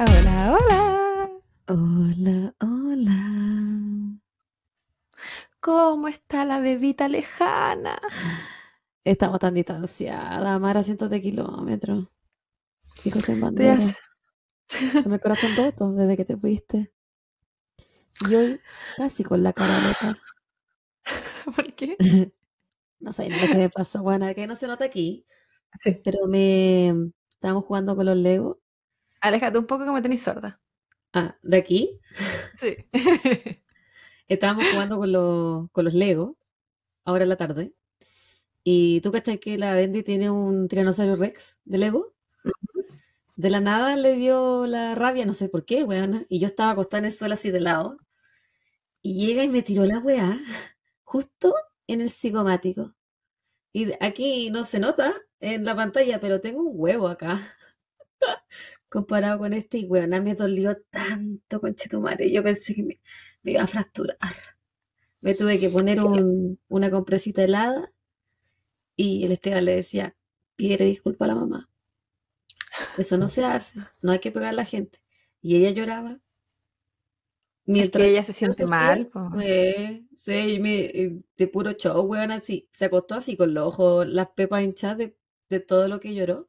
Hola, hola. Hola, hola. ¿Cómo está la bebita lejana? Estamos tan distanciadas, a cientos de kilómetros. Hijos en bandera. Con el corazón roto desde que te fuiste. Y hoy casi con la cara loca. ¿Por qué? No sé lo qué me pasó, bueno, que no se nota aquí. Sí. Pero me. Estábamos jugando con los Lego. Aléjate un poco que me tenéis sorda. Ah, ¿de aquí? Sí. Estábamos jugando con los, con los Lego, ahora en la tarde. Y tú cachai que la Bendy tiene un tiranosaurio Rex de Lego. De la nada le dio la rabia, no sé por qué, weana. Y yo estaba acostada en el suelo así de lado. Y llega y me tiró la weá justo en el cigomático Y aquí no se nota en la pantalla, pero tengo un huevo acá. Comparado con este, y huevona, me dolió tanto, conchetumare. Yo pensé que me, iba a fracturar. Me tuve que poner una compresita helada y el Esteban le decía, pide disculpa a la mamá. Eso no se hace, no hay que pegar a la gente. Y ella lloraba Mientras es que ella se siente mal. Sí, sí, de puro show, weón, así. Se acostó así con los ojos, las pepas hinchadas de, todo lo que lloró.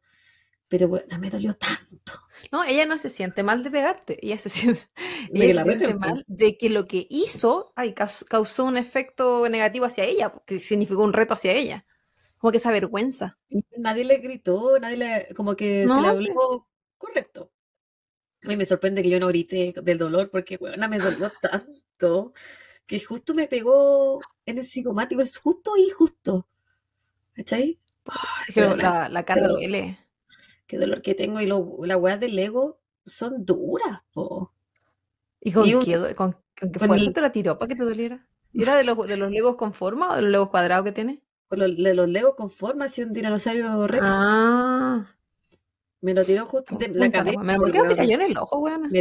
Pero bueno, me dolió tanto. No, ella no se siente mal de pegarte, ella se siente, siente mal de que lo que hizo ay, causó un efecto negativo hacia ella, que significó un reto hacia ella. Como que esa vergüenza. Nadie le gritó, nadie le, como que no, se le habló correcto mí me sorprende que yo no grité del dolor porque, bueno, me dolió tanto que justo me pegó en el psicomático, es justo y justo. ¿Cachai? ahí? la, la cara duele. Qué dolor que tengo y las weas del lego son duras, po. ¿Y con, qué, con, te la tiró para que te doliera? era de los, de los legos con forma o de los legos cuadrados que tiene? los, de los legos con forma, si un dinosaurio rex. Ah, me lo tiró justo de la cabeza. ¿Por qué no te cayó en el ojo, weón?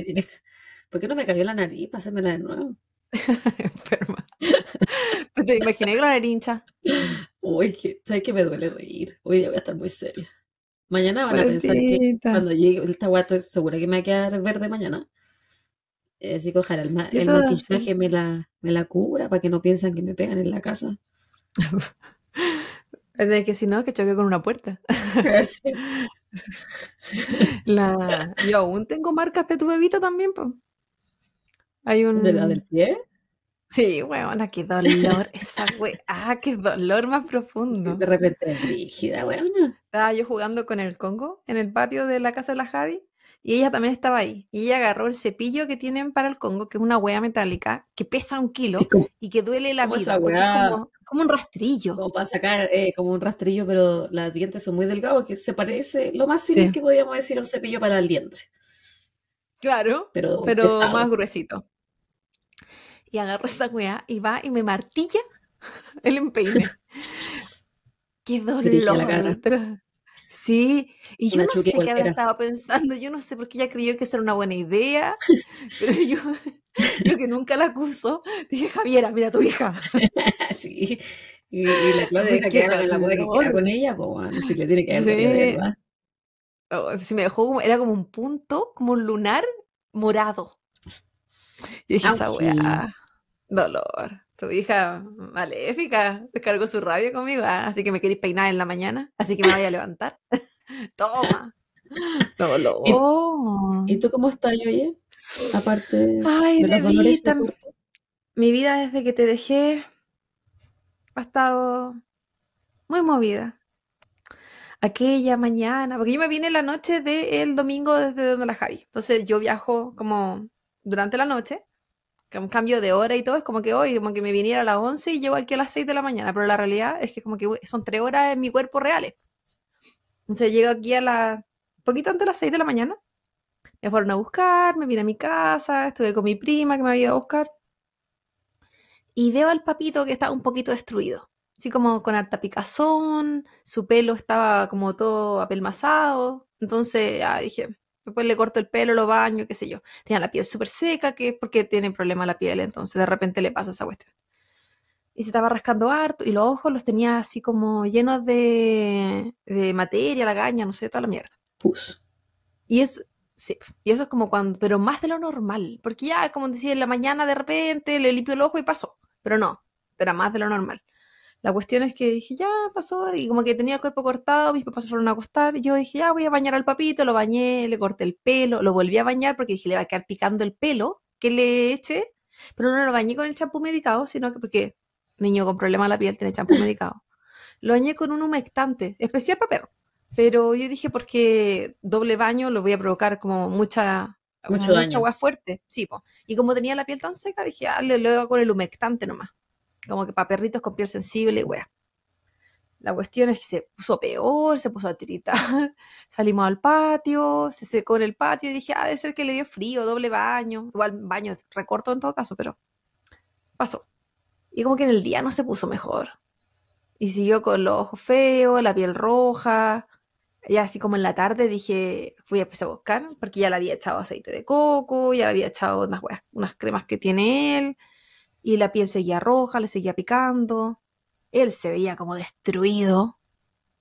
¿Por qué no me cayó en la nariz? pásemela de nuevo. Enferma. Pues te imaginé que la nariz Uy, ¿sabes que me duele reír? Hoy día voy a estar muy seria. Mañana van a pensar que cuando llegue el guato segura que me va a quedar verde mañana. Eh, así que ojalá el, maquillaje me la, me la para que no piensen que me pegan en la casa. De que si no, que choque con una puerta. Yo aún tengo marcas de tu bebita también, Hay un... ¿De la del pie? Sí, weón, qué dolor. Esa ah, qué dolor más profundo. de repente rígida, weón. Estaba yo jugando con el Congo en el patio de la casa de la Javi y ella también estaba ahí. Y ella agarró el cepillo que tienen para el Congo, que es una hueá metálica, que pesa un kilo y que duele la vida. como, un rastrillo. Como para sacar, eh, como un rastrillo, pero las dientes son muy delgados, que se parece, lo más simple es que podíamos decir, un cepillo para el diente. Claro, pero, más gruesito. Y agarró esa hueá y va y me martilla el empeine. Qué dolor. Sí, y yo no sé qué había estado pensando, yo no sé por qué ella creyó que eso era una buena idea, pero yo, yo que nunca la acuso, dije, Javiera, mira tu hija. sí, y, la Claudia deja que la mujer que con ella, pues bueno, si le tiene que haber sí. verdad. Oh, si me dejó, era como un punto, como un lunar morado. Y dije, esa weá, dolor. Tu hija maléfica descargó su rabia conmigo, ah, así que me queréis peinar en la mañana, así que me voy a levantar. Toma. No, no. ¿Y tú cómo estás, oye? Aparte Ay, de Mi vida desde que te dejé ha estado muy movida. Aquella mañana, porque yo me vine la noche del domingo desde donde la Javi. Entonces yo viajo como durante la noche un cambio de hora y todo, es como que hoy, como que me viniera a las 11 y llego aquí a las 6 de la mañana, pero la realidad es que como que son tres horas en mi cuerpo reales. Entonces llego aquí a la poquito antes de las 6 de la mañana, me fueron a buscar, me vine a mi casa, estuve con mi prima que me había ido a buscar, y veo al papito que está un poquito destruido, así como con harta picazón, su pelo estaba como todo apelmazado, entonces ya ah, dije, Después le corto el pelo, lo baño, qué sé yo. Tenía la piel súper seca, que es porque tiene problema la piel, entonces de repente le pasa esa cuestión. Y se estaba rascando harto, y los ojos los tenía así como llenos de, de materia, gaña no sé, toda la mierda. Pus. Y es, sí, y eso es como cuando, pero más de lo normal, porque ya, como decía, en la mañana de repente le limpio el ojo y pasó, pero no, era más de lo normal. La cuestión es que dije, ya pasó, y como que tenía el cuerpo cortado, mis papás fueron a acostar, y yo dije, ya voy a bañar al papito, lo bañé, le corté el pelo, lo volví a bañar porque dije, le va a quedar picando el pelo que le eche, pero no lo bañé con el champú medicado, sino que porque niño con problema de la piel tiene champú medicado. Lo bañé con un humectante, especial para perro. Pero yo dije, porque doble baño lo voy a provocar como mucha, mucha agua fuerte. Sí, y como tenía la piel tan seca, dije, ah, le, lo hago con el humectante nomás. Como que para perritos con piel sensible, wea. La cuestión es que se puso peor, se puso a tiritar. Salimos al patio, se secó en el patio y dije, ah, debe ser que le dio frío, doble baño. Igual baño recorto en todo caso, pero pasó. Y como que en el día no se puso mejor. Y siguió con los ojos feos, la piel roja. Y así como en la tarde dije, fui a empezar a buscar, porque ya le había echado aceite de coco, ya le había echado unas, unas cremas que tiene él y la piel seguía roja, le seguía picando. Él se veía como destruido,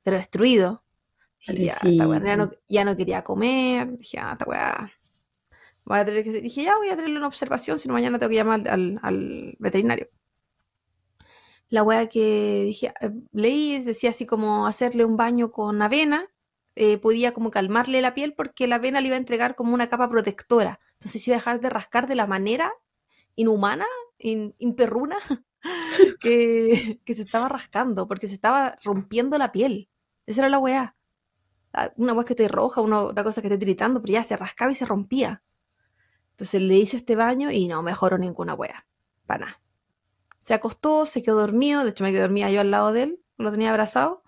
pero destruido. Ah, ya, no, quería comer. Dije, ah, esta weá. Voy a Dije, ya voy a tenerle una observación, si no mañana tengo que llamar al, veterinario. La weá que dije, eh, leí decía así como hacerle un baño con avena, eh, podía como calmarle la piel porque la avena le iba a entregar como una capa protectora. Entonces si iba a dejar de rascar de la manera inhumana in, perruna que, se estaba rascando porque se estaba rompiendo la piel. Esa era la weá. Ah, una weá que estoy roja, una, cosa que estoy tiritando, pero ya se rascaba y se rompía. Entonces le hice este baño y no mejoró ninguna weá. Para nada. Se acostó, se quedó dormido. De hecho, me quedé dormida yo al lado de él. Lo tenía abrazado.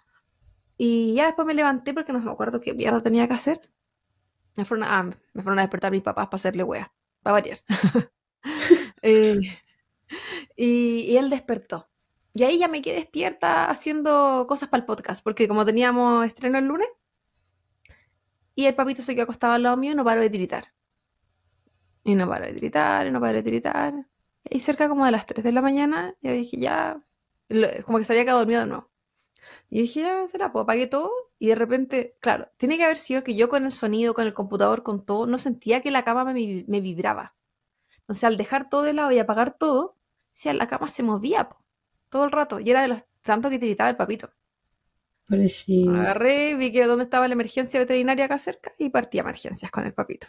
Y ya después me levanté porque no me acuerdo qué mierda tenía que hacer. Me fueron a, ah, me fueron a despertar mis papás para hacerle wea. Para variar. eh, y, él despertó. Y ahí ya me quedé despierta haciendo cosas para el podcast, porque como teníamos estreno el lunes, y el papito se quedó acostado al lado mío no paró de tiritar. Y no paró de tiritar, y no paró de tiritar. Y cerca como de las 3 de la mañana, yo dije, ya, como que se había quedado dormido de nuevo. Y dije, ya, será, pues apagué todo. Y de repente, claro, tiene que haber sido que yo con el sonido, con el computador, con todo, no sentía que la cama me vibraba sea, al dejar todo de lado y apagar todo, si la cama se movía todo el rato y era de los tantos que tiritaba el papito. Agarré, vi que dónde estaba la emergencia veterinaria acá cerca y partí a emergencias con el papito.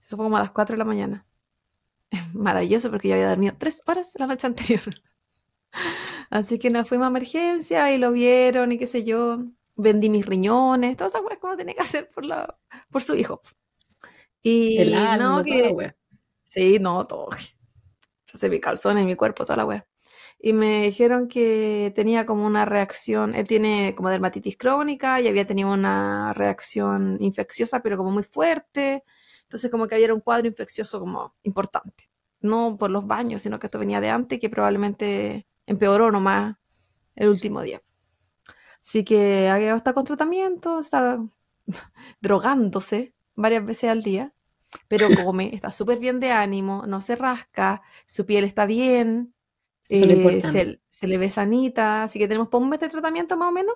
Eso fue como a las 4 de la mañana. Es maravilloso porque yo había dormido 3 horas la noche anterior. Así que nos fuimos a emergencia y lo vieron y qué sé yo. Vendí mis riñones, todas esas cosas como tenía que hacer por, la, por su hijo. Y el alma, que, Sí, no, todo. Yo sé mi calzón en mi cuerpo, toda la web. Y me dijeron que tenía como una reacción, él tiene como dermatitis crónica y había tenido una reacción infecciosa, pero como muy fuerte. Entonces como que había un cuadro infeccioso como importante. No por los baños, sino que esto venía de antes, y que probablemente empeoró nomás el último día. Así que ha quedado hasta con tratamiento, está drogándose varias veces al día pero come, está súper bien de ánimo, no se rasca, su piel está bien, eh, se, le ve sanita, así que tenemos por un mes de tratamiento más o menos.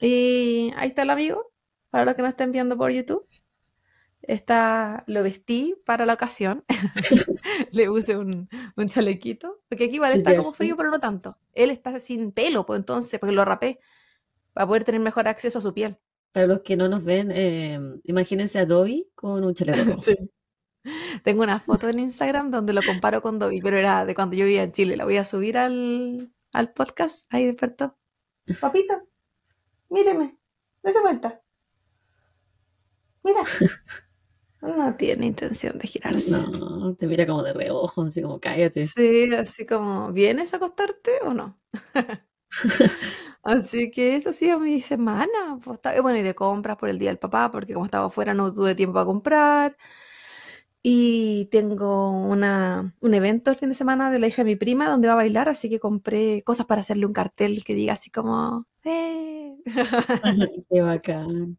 Y ahí está el amigo, para los que no estén viendo por YouTube. Está, lo vestí para la ocasión. le puse un, chalequito. Porque aquí igual está como frío, pero no tanto. Él está sin pelo, pues entonces, porque lo rapé. Para poder tener mejor acceso a su piel. Para los que no nos ven, em, imagínense a Dobby con un chaleco Tengo una foto en Instagram donde lo comparo con Dobby, pero era de cuando yo vivía en Chile. La voy a subir al, podcast. Ahí despertó. Papito, míreme, Dese vuelta. Mira. No tiene intención de girarse. No, te mira como de reojo, así como cállate. Sí, así como, ¿vienes a acostarte o no? Así que eso ha sido mi semana. Pues, bueno, y de compras por el día del papá, porque como estaba afuera no tuve tiempo a comprar. Y tengo una, un evento el fin de semana de la hija de mi prima donde va a bailar, así que compré cosas para hacerle un cartel que diga así como ¡Eh! ¡Qué bacán!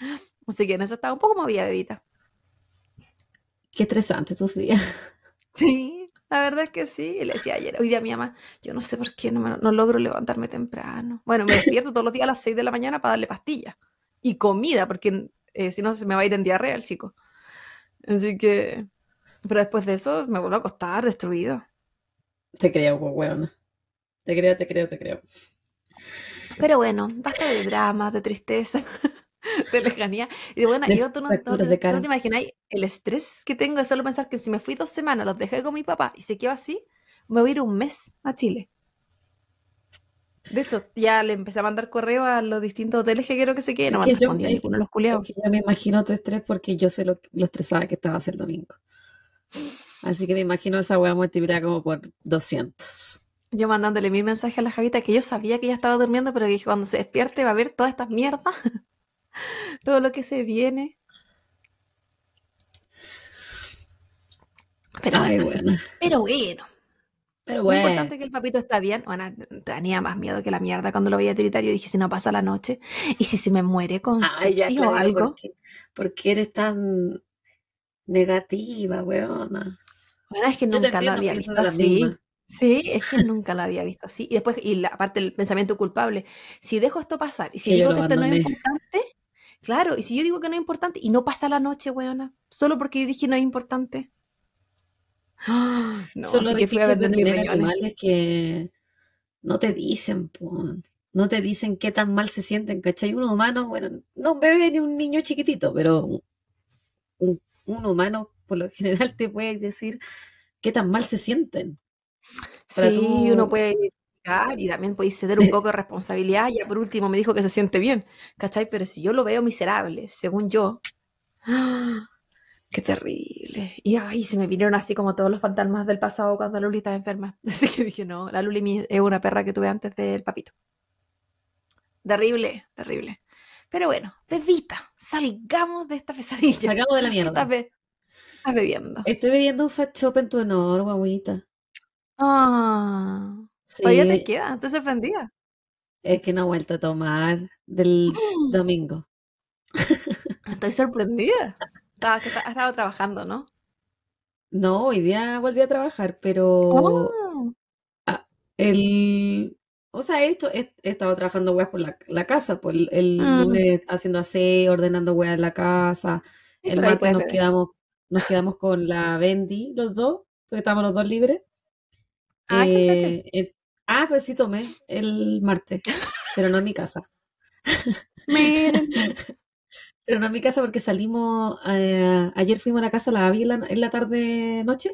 Así que en eso estaba un poco movida, bebita. Qué estresante esos días. Sí, la verdad es que sí. le decía ayer, hoy día a mi mamá, yo no sé por qué no, logro levantarme temprano. Bueno, me despierto todos los días a las 6 de la mañana para darle pastillas y comida, porque eh, si no se me va a ir en diarrea el chico. Así que. Pero después de eso me vuelvo a acostar destruido. Te creo, pues, weón. Te creo, te creo, te creo. Pero bueno, basta de drama de tristeza de lejanía. Y bueno, yo tú no, te imagináis el estrés que tengo de solo pensar que si me fui dos semanas, los dejé con mi papá y se quedó así, me voy a ir un mes a Chile. De hecho, ya le empecé a mandar correo a los distintos hoteles que quiero que se queden. No me ninguno de los culiados. ya me imagino tu estrés porque yo sé lo, lo estresada que estaba el domingo. Así que me imagino esa hueá multiplicada como por 200. Yo mandándole mil mensajes a la Javita que yo sabía que ella estaba durmiendo, pero que cuando se despierte va a ver todas estas mierdas todo lo que se viene. Pero bueno. Pero bueno. Pero bueno. importante que el papito está bien. Bueno, tenía más miedo que la mierda cuando lo veía tiritar. Yo dije, si no pasa la noche y si se me muere con o algo. Porque, eres tan negativa, weona. Bueno, es que nunca lo había visto así. Sí, es que nunca lo había visto así. Y después, y aparte el pensamiento culpable, si dejo esto pasar y si digo que esto no es importante, Claro, y si yo digo que no es importante y no pasa la noche, weona, solo porque yo dije no es importante. No, solo que animales que no te dicen, No te dicen qué tan mal se sienten, ¿cachai? uno humano, bueno, no un bebé ni un niño chiquitito, pero un, humano por lo general te puede decir qué tan mal se sienten. sí, uno puede y también podéis ceder un poco de responsabilidad. Ya por último me dijo que se siente bien, ¿cachai? Pero si yo lo veo miserable, según yo, ¡ah! ¡qué terrible! Y ay se me vinieron así como todos los fantasmas del pasado cuando Luli estaba enferma. Así que dije, no, la Luli es una perra que tuve antes del papito. Terrible, terrible. Pero bueno, bebita, salgamos de esta pesadilla. Salgamos de la mierda. Estás, bebiendo. Estoy bebiendo un fat en tu honor, guaguita. Ah. Sí. Todavía te queda, estoy sorprendida. Es que no he vuelto a tomar del domingo. Estoy sorprendida. ha estado trabajando, ¿no? No, hoy día volví a trabajar, pero ah. o sea, esto he, estado trabajando weas por la, casa, por pues, el, mm. haciendo así, ordenando weas en la casa. el martes nos quedamos, nos quedamos con la Bendy, los dos, porque estábamos los dos libres. Ah, Ah, pues sí tomé el martes, pero no en mi casa. pero no en mi casa porque salimos, eh, ayer fuimos a la casa, la vi en la, tarde noche,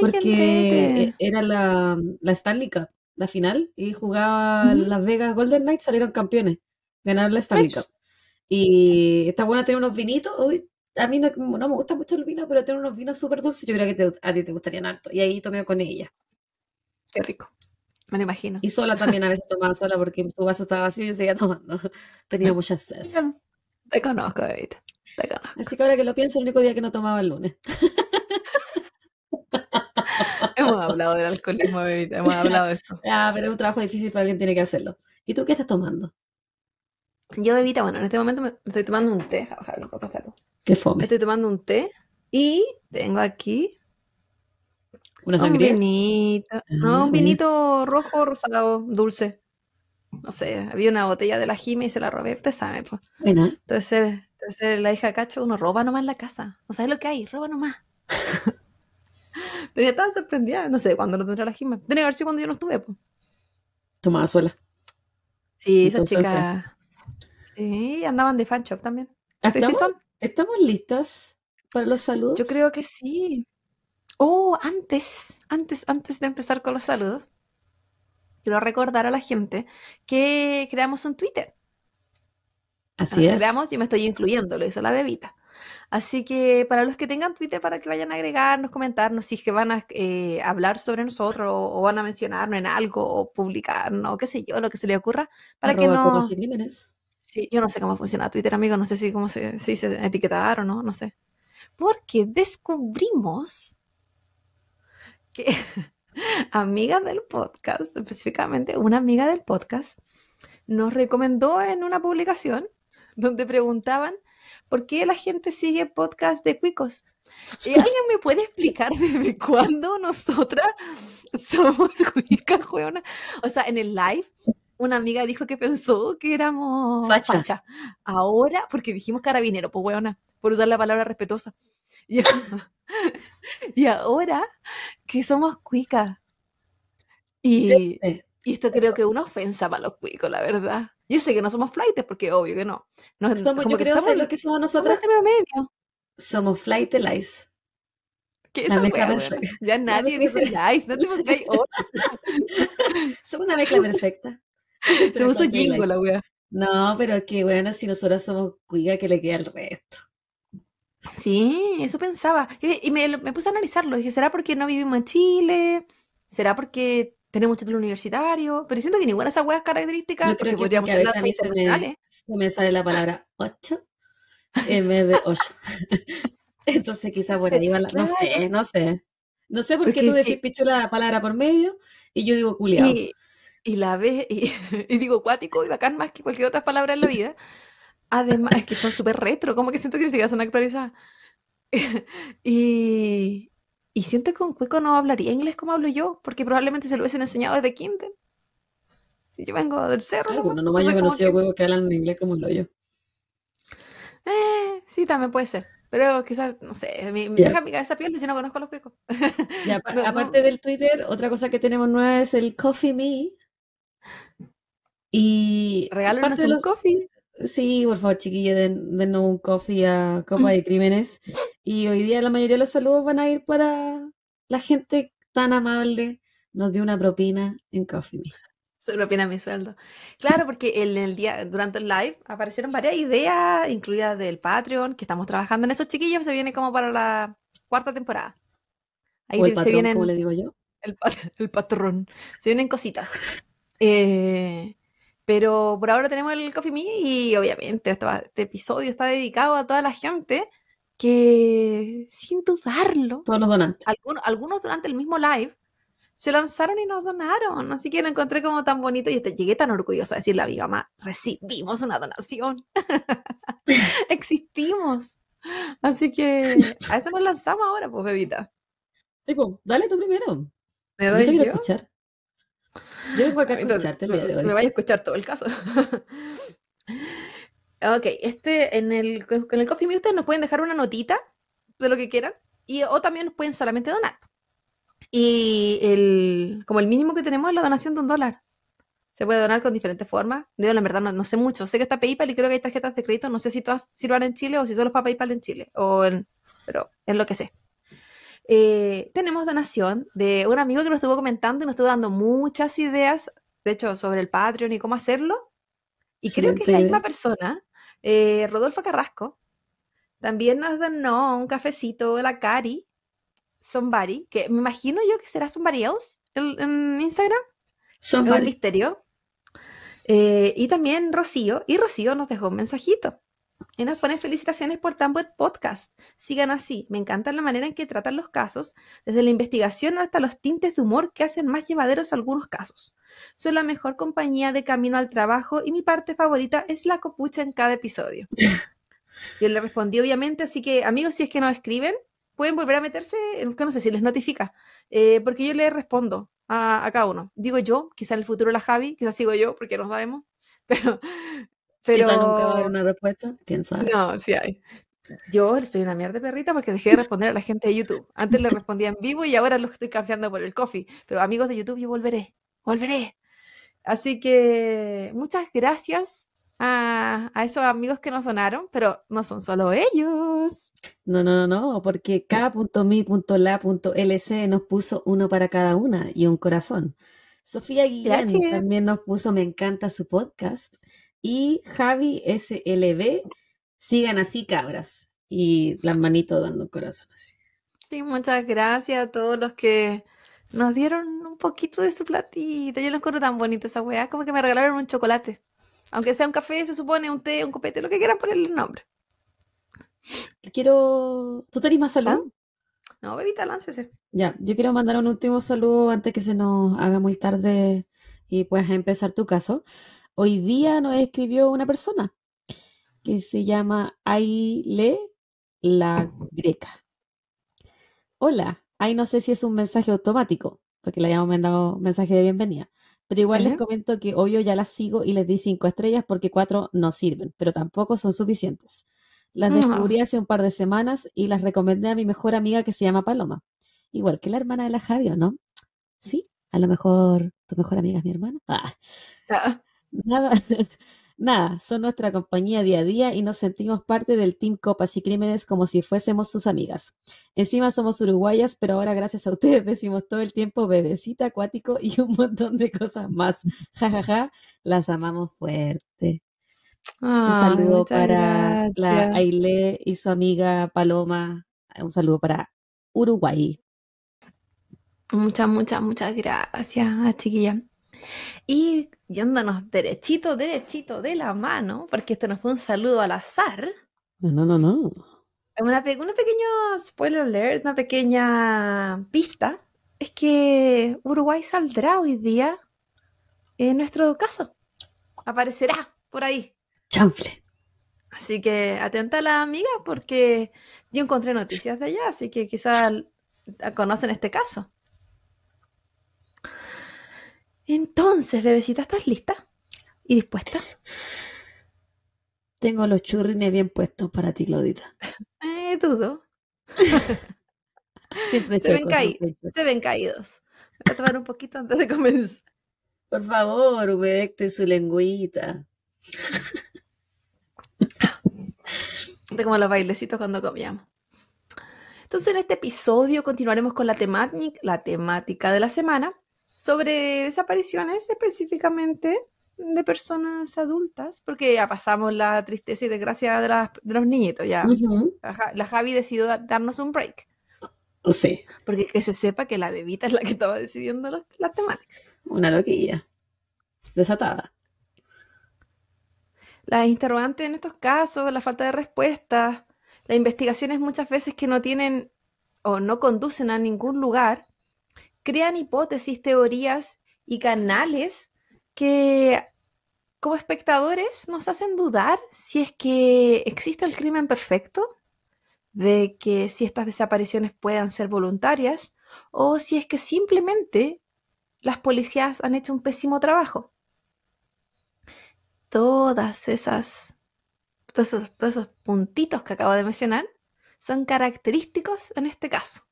porque era la, la Stanley Cup, la final, y jugaba Las Vegas Golden Knights, salieron campeones, ganaron la Stanley Cup. Y está buena tener unos vinitos, a mí no, me gusta mucho el vino, pero tener unos vinos súper dulces, yo creo que a ti te gustarían harto, y ahí tomé con ella. Qué rico. Me lo imagino. Y sola también a veces tomaba sola porque su vaso estaba vacío y yo seguía tomando. Tenía ah, mucha sed. Te conozco, Bebita. Te conozco. Así que ahora que lo pienso, el único día que no tomaba el lunes. hemos hablado del alcoholismo, Bebita. Hemos hablado de eso. Ah, pero es un trabajo difícil para alguien tiene que hacerlo. ¿Y tú qué estás tomando? Yo, Bebita, bueno, en este momento me estoy tomando un té. Ojalá, no Qué fome. Estoy tomando un té y tengo aquí ¿Una ah, Un vinito, no, ah, un vinito rojo, rosado, dulce. No sé, había una botella de la Jime y se la robé, usted sabe, pues. Entonces, eh, entonces la hija Cacho, uno roba nomás en la casa. No sabes lo que hay, roba nomás. Tenía estaba sorprendida, no sé cuándo lo tendrá la Jime. Tiene que haber sido cuando yo no estuve, pues. Tomaba sola. Sí, esa chica. Sí. andaban de fan shop también. ¿Estamos, ¿Estamos listas para los saludos? Yo creo que sí. Oh, antes, antes, antes de empezar con los saludos, quiero recordar a la gente que creamos un Twitter. Así es. Creamos y me estoy incluyendo, lo hizo la bebita. Así que para los que tengan Twitter, para que vayan a agregarnos, comentarnos, si es que van a eh, hablar sobre nosotros o, van a mencionarnos en algo o publicarnos, o qué sé yo, lo que se le ocurra, para que no... Sí, yo no sé cómo funciona Twitter, amigo, no sé si, cómo se, si se o no, no sé. Porque descubrimos que Amiga del podcast, específicamente una amiga del podcast, nos recomendó en una publicación donde preguntaban por qué la gente sigue podcast de cuicos. ¿Y alguien me puede explicar desde cuándo nosotras somos cuicas, weona? O sea, en el live una amiga dijo que pensó que éramos facha. Ahora, porque dijimos carabinero, pues weona por usar la palabra respetuosa. Y, ahora que somos cuicas. Y, esto creo que es una ofensa para los cuicos, la verdad. Yo sé que no somos flightes, porque obvio que no. yo creo que lo que somos nosotras. Somos flight lies. ¿Qué la mezcla perfecta. Ya nadie dice lice, no otra. Somos una mezcla perfecta. Te uso jingo la wea. No, pero qué bueno, si nosotras somos cuicas que le queda el resto. Sí, eso pensaba. Y, me, puse a analizarlo. Dije, ¿será porque no vivimos en Chile? ¿Será porque tenemos título universitario? Pero siento que ninguna de esas huevas características, No creo que podríamos que a veces me, sale la palabra ocho en vez de ocho. Entonces quizás por ahí va la... No sé, no sé. No sé por qué tú decís la palabra por medio y yo digo culiado. Y, la ves y, y, digo cuático y bacán más que cualquier otra palabra en la vida. Además, es que son súper retro, como que siento que ni siquiera son actualizadas. y, y siento que un cuico no hablaría inglés como hablo yo, porque probablemente se lo hubiesen enseñado desde Kindle. Si yo vengo del cerro. Alguno, no me he conocido cuicos que hablan inglés como lo yo. Eh, sí, también puede ser. Pero quizás, no sé, mi deja mi cabeza piel si no conozco a los cuicos. aparte del Twitter, otra cosa que tenemos nueva es el Coffee Me. Y. Regálanos un los... coffee. Sí, por favor, chiquillos, de dennos un coffee a Copa de Crímenes. Y hoy día la mayoría de los saludos van a ir para la gente tan amable. Nos dio una propina en Coffee. Soy propina mi sueldo. Claro, porque en el día, durante el live aparecieron varias ideas, incluidas del Patreon, que estamos trabajando en esos chiquillos, se viene como para la cuarta temporada. Ahí el se le digo yo. El, el patrón. Se vienen cositas. Eh, pero por ahora tenemos el Coffee Me y obviamente este, este, episodio está dedicado a toda la gente que, sin dudarlo, todos Algunos, algunos durante el mismo live se lanzaron y nos donaron. Así que lo encontré como tan bonito y llegué tan orgullosa a decirle a mi mamá, recibimos una donación. Existimos. Así que a eso nos lanzamos ahora, pues, bebita. tipo pues, dale tú primero. Me doy yo. Escuchar? Yo Me voy a escuchar todo el caso. ok, este, en el, en el Coffee ustedes nos pueden dejar una notita de lo que quieran y, o también nos pueden solamente donar. Y el, como el mínimo que tenemos es la donación de un dólar. Se puede donar con diferentes formas. Digo, la verdad, no, sé mucho. Sé que está PayPal y creo que hay tarjetas de crédito. No sé si todas sirvan en Chile o si solo los para PayPal en Chile. O en, pero es lo que sé. Eh, tenemos donación de un amigo que nos estuvo comentando y nos estuvo dando muchas ideas, de hecho, sobre el Patreon y cómo hacerlo. Y creo que es la misma persona, eh, Rodolfo Carrasco. También nos donó un cafecito la Cari, Somebody, que me imagino yo que será Somebody Else en, Instagram. Somebody. Es misterio. Eh, y también Rocío, y Rocío nos dejó un mensajito. Y nos ponen felicitaciones por tan buen podcast. Sigan así. Me encanta la manera en que tratan los casos, desde la investigación hasta los tintes de humor que hacen más llevaderos algunos casos. Soy la mejor compañía de camino al trabajo y mi parte favorita es la copucha en cada episodio. Yo le respondí, obviamente, así que amigos, si es que no escriben, pueden volver a meterse, eh, que no sé si les notifica, eh, porque yo le respondo a, cada uno. Digo yo, quizá en el futuro la Javi, quizá sigo yo, porque no sabemos, pero pero... nunca va a haber una respuesta, quién sabe. No, sí hay. Yo soy una mierda perrita porque dejé de responder a la gente de YouTube. Antes le respondía en vivo y ahora lo estoy cambiando por el coffee. Pero amigos de YouTube, yo volveré, volveré. Así que muchas gracias a, esos amigos que nos donaron, pero no son solo ellos. No, no, no, no, porque k.mi.la.lc nos puso uno para cada una y un corazón. Sofía Guillén también nos puso Me encanta su podcast y Javi SLB. Sigan así, cabras. Y las manitos dando corazón así. Sí, muchas gracias a todos los que nos dieron un poquito de su platita. Yo lo encuentro tan bonito esa weá, como que me regalaron un chocolate. Aunque sea un café, se supone, un té, un copete, lo que quieran ponerle el nombre. Quiero. ¿Tú tenés más salud? ¿Ah? No, bebita, láncese. Ya, yo quiero mandar un último saludo antes que se nos haga muy tarde y puedas empezar tu caso. Hoy día nos escribió una persona que se llama Aile La Greca. Hola, ahí no sé si es un mensaje automático, porque le habíamos mandado mensaje de bienvenida. Pero igual les comento que obvio ya las sigo y les di cinco estrellas porque cuatro no sirven, pero tampoco son suficientes. Las ah. descubrí hace un par de semanas y las recomendé a mi mejor amiga que se llama Paloma. Igual que la hermana de la Javio, ¿no? Sí, a lo mejor tu mejor amiga es mi hermana. Ah. Ah. Nada, nada, son nuestra compañía día a día y nos sentimos parte del Team Copas y Crímenes como si fuésemos sus amigas. Encima somos uruguayas, pero ahora gracias a ustedes decimos todo el tiempo bebecita, acuático y un montón de cosas más. Ja, ja, ja, las amamos fuerte. un ah, saludo para la Aile y su amiga Paloma. Un saludo para Uruguay. Muchas, muchas, muchas gracias, chiquilla. Y yéndonos derechito, derechito de la mano, porque esto nos fue un saludo al azar. No, no, no, no. Una, pe pequeña spoiler alert, una pequeña pista, es que Uruguay saldrá hoy día en nuestro caso. Aparecerá por ahí. Chanfle. Así que atenta la amiga porque yo encontré noticias de allá, así que quizás conocen este caso. Entonces, bebecita, ¿estás lista? ¿Y dispuesta? Tengo los churrines bien puestos para ti, Claudita. Eh, dudo. se, ven caídos, se Voy a tomar un poquito antes de comenzar. Por favor, humedecte su lengüita. de como los bailecitos cuando comíamos. Entonces, en este episodio continuaremos con la, la temática de la semana, sobre desapariciones específicamente de personas adultas, porque ya pasamos la tristeza y desgracia de, las, de los niñitos, ya. la, Javi decidió darnos un break. Sí. Porque que se sepa que la bebita es la que estaba decidiendo las, las temáticas. Una loquilla. Desatada. Las interrogantes en estos casos, la falta de respuestas, las investigaciones muchas veces que no tienen o no conducen a ningún lugar, crean hipótesis, teorías y canales que como espectadores nos hacen dudar si es que existe el crimen perfecto, de que si estas desapariciones puedan ser voluntarias o si es que simplemente las policías han hecho un pésimo trabajo. Todas esas, todos esos, todos esos puntitos que acabo de mencionar son característicos en este caso.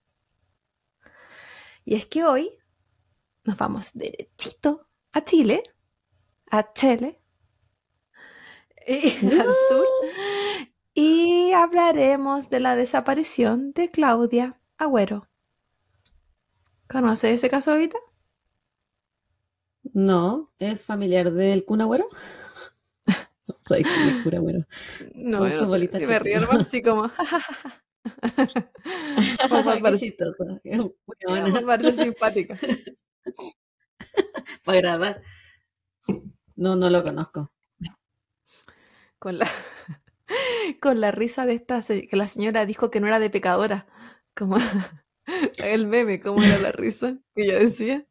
Y es que hoy nos vamos derechito a Chile, a Chile, y al sur, y hablaremos de la desaparición de Claudia Agüero. ¿Conoce ese caso ahorita? No, es familiar del Kun Agüero. no, soy Kun Agüero. No, no, no me río, así como. un favor, Para grabar. No, no lo conozco. Con la, con la risa de esta, que la señora dijo que no era de pecadora. Como el meme, cómo era la risa que ella decía.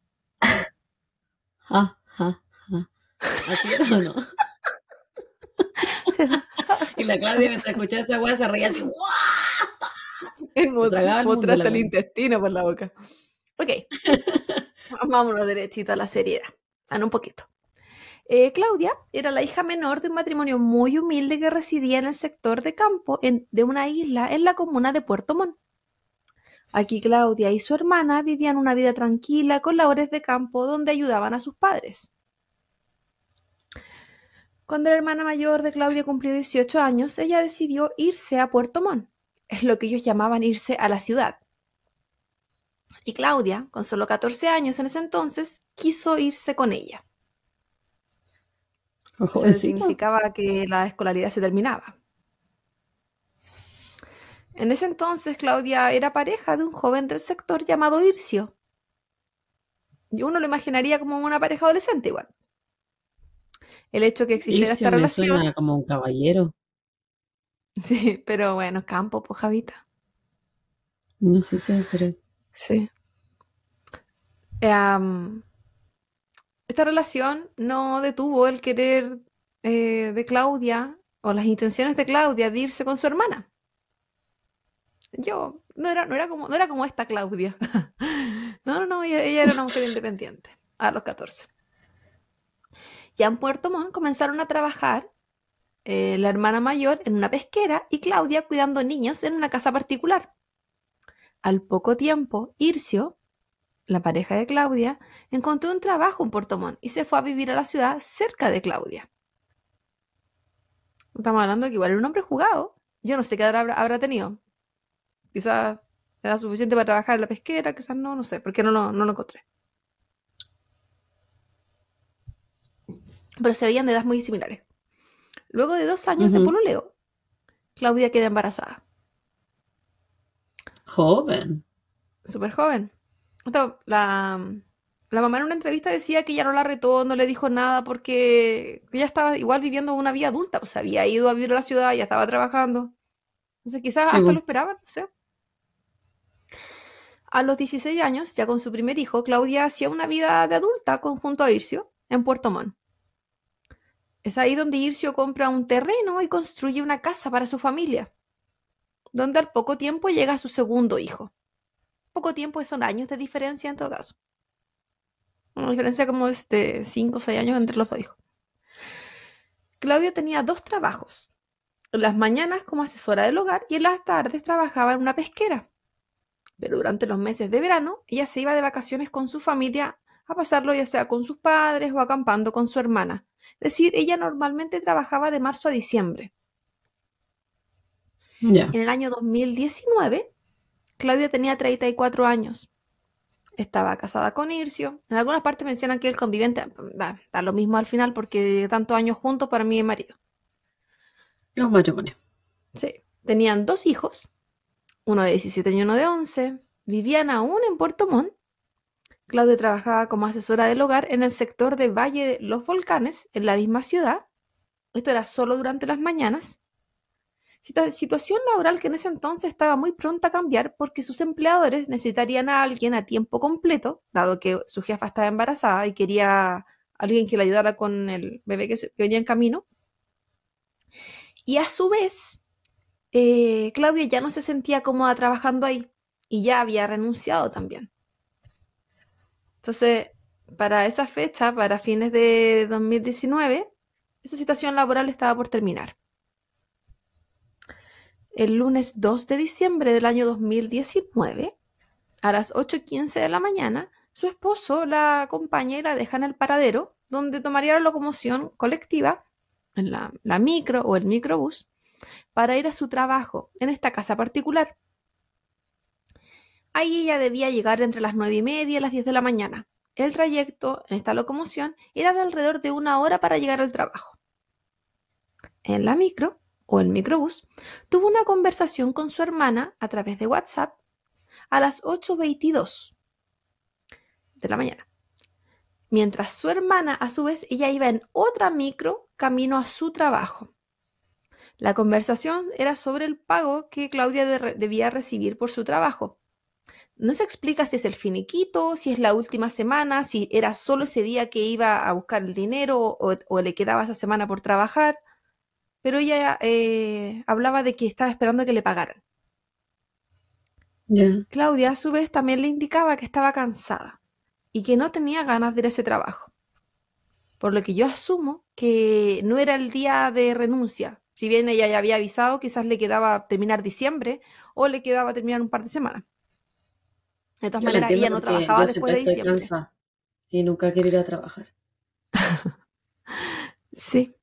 Ja, ja, ja. Así o no. y la Claudia mientras escuchaba esa wea se reía así. ¡Wow! Otra hasta el intestino por la boca. Ok. Vámonos derechito a la seriedad. En ah, un poquito. Eh, Claudia era la hija menor de un matrimonio muy humilde que residía en el sector de campo de una isla en la comuna de Puerto Montt. Aquí Claudia y su hermana vivían una vida tranquila con labores de campo donde ayudaban a sus padres. Cuando la hermana mayor de Claudia cumplió 18 años, ella decidió irse a Puerto Montt es lo que ellos llamaban irse a la ciudad. Y Claudia, con solo 14 años en ese entonces, quiso irse con ella. Eso significaba que la escolaridad se terminaba. En ese entonces, Claudia era pareja de un joven del sector llamado Ircio. Y uno lo imaginaría como una pareja adolescente igual. El hecho que existiera esta relación. como un caballero. Sí, pero bueno, campo, pojavita. Pues, no sé si Sí. Em, esta relación no detuvo el querer eh, de Claudia o las intenciones de Claudia de irse con su hermana. Yo no era, no era, como, no era como esta Claudia. no, no, no, ella, ella era una mujer independiente a los 14. Ya en Puerto Montt comenzaron a trabajar eh, la hermana mayor en una pesquera y Claudia cuidando niños en una casa particular. Al poco tiempo, Ircio, la pareja de Claudia, encontró un trabajo en Portomón y se fue a vivir a la ciudad cerca de Claudia. Estamos hablando que igual era un hombre jugado. Yo no sé qué habrá, habrá tenido. Quizás era suficiente para trabajar en la pesquera, quizás no, no sé, porque no, no, no lo encontré. Pero se veían de edades muy similares. Luego de dos años de pololeo, Claudia queda embarazada. Joven. Súper joven. la, mamá en una entrevista decía que ya no la retó, no le dijo nada porque ya estaba igual viviendo una vida adulta, pues había ido a vivir a la ciudad, ya estaba trabajando. Entonces quizás hasta lo esperaban, no sé. A los 16 años, ya con su primer hijo, Claudia hacía una vida de adulta conjunto junto a Ircio en Puerto Montt. Es ahí donde Ircio compra un terreno y construye una casa para su familia, donde al poco tiempo llega su segundo hijo. Poco tiempo eh, son años de diferencia en todo caso. Una diferencia como de 5 o 6 años entre los dos hijos. Claudia tenía dos trabajos. En las mañanas como asesora del hogar y en las tardes trabajaba en una pesquera. Pero durante los meses de verano ella se iba de vacaciones con su familia a pasarlo ya sea con sus padres o acampando con su hermana es decir, ella normalmente trabajaba de marzo a diciembre. En el año 2019, Claudia tenía 34 años. Estaba casada con Ircio. En algunas partes mencionan que el conviviente da, lo mismo al final porque tantos años juntos para mí y marido. Los matrimonios. Sí. Tenían dos hijos, uno de 17 y uno de 11. Vivían aún en Puerto Montt Claudia trabajaba como asesora del hogar en el sector de Valle de los Volcanes, en la misma ciudad. Esto era solo durante las mañanas. situación laboral que en ese entonces estaba muy pronta a cambiar porque sus empleadores necesitarían a alguien a tiempo completo, dado que su jefa estaba embarazada y quería alguien que la ayudara con el bebé que, venía en camino. Y a su vez, eh, Claudia ya no se sentía cómoda trabajando ahí y ya había renunciado también. Entonces, para esa fecha, para fines de 2019, esa situación laboral estaba por terminar. El lunes 2 de diciembre del año 2019, a las 8.15 de la mañana, su esposo la compañera, y la deja en el paradero, donde tomaría la locomoción colectiva, en la micro o el microbús, para ir a su trabajo en esta casa particular. Ahí ella debía llegar entre las nueve y media y las 10 de la mañana. El trayecto en esta locomoción era de alrededor de una hora para llegar al trabajo. En la micro o el microbús, tuvo una conversación con su hermana a través de WhatsApp a las 8.22 de la mañana. Mientras su hermana, a su vez, ella iba en otra micro camino a su trabajo. La conversación era sobre el pago que Claudia debía recibir por su trabajo, no se explica si es el finiquito, si es la última semana, si era solo ese día que iba a buscar el dinero o, le quedaba esa semana por trabajar, pero ella eh, hablaba de que estaba esperando que le pagaran. Claudia a su vez también le indicaba que estaba cansada y que no tenía ganas de ir a ese trabajo. Por lo que yo asumo que no era el día de renuncia. Si bien ella ya había avisado, quizás le quedaba terminar diciembre o le quedaba terminar un par de semanas. De todas maneras, ella no trabajaba después de diciembre. y nunca quería ir a trabajar. sí.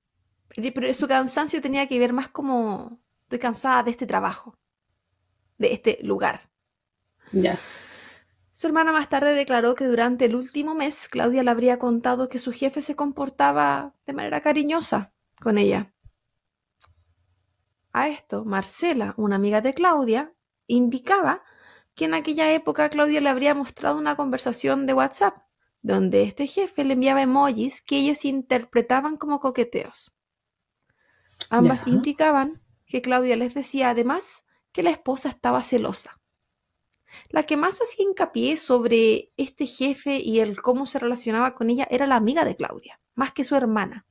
Pero su cansancio tenía que ver más como estoy cansada de este trabajo, de este lugar. Ya. Su hermana más tarde declaró que durante el último mes Claudia le habría contado que su jefe se comportaba de manera cariñosa con ella. A esto, Marcela, una amiga de Claudia, indicaba que en aquella época Claudia le habría mostrado una conversación de WhatsApp, donde este jefe le enviaba emojis que ellos interpretaban como coqueteos. Ambas indicaban que Claudia les decía además que la esposa estaba celosa. La que más hacía hincapié sobre este jefe y el cómo se relacionaba con ella era la amiga de Claudia, más que su hermana.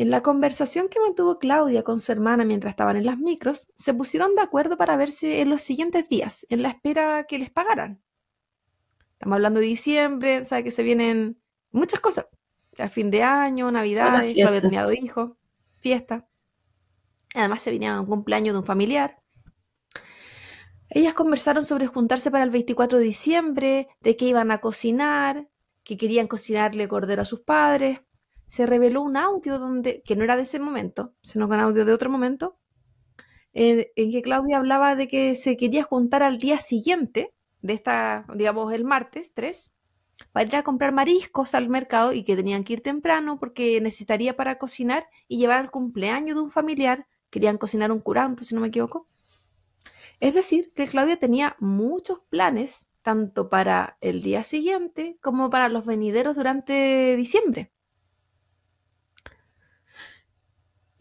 En la conversación que mantuvo Claudia con su hermana mientras estaban en las micros, se pusieron de acuerdo para verse en los siguientes días, en la espera que les pagaran. Estamos hablando de diciembre, sabe que se vienen muchas cosas. A fin de año, Navidad, que tenía tenido hijos, fiesta. Además se venía a un cumpleaños de un familiar. Ellas conversaron sobre juntarse para el 24 de diciembre, de qué iban a cocinar, que querían cocinarle cordero a sus padres se reveló un audio donde, que no era de ese momento, sino que un audio de otro momento, en, que Claudia hablaba de que se quería juntar al día siguiente, de esta, digamos, el martes 3, para ir a comprar mariscos al mercado y que tenían que ir temprano porque necesitaría para cocinar y llevar al cumpleaños de un familiar. Querían cocinar un curante, si no me equivoco. Es decir, que Claudia tenía muchos planes, tanto para el día siguiente como para los venideros durante diciembre.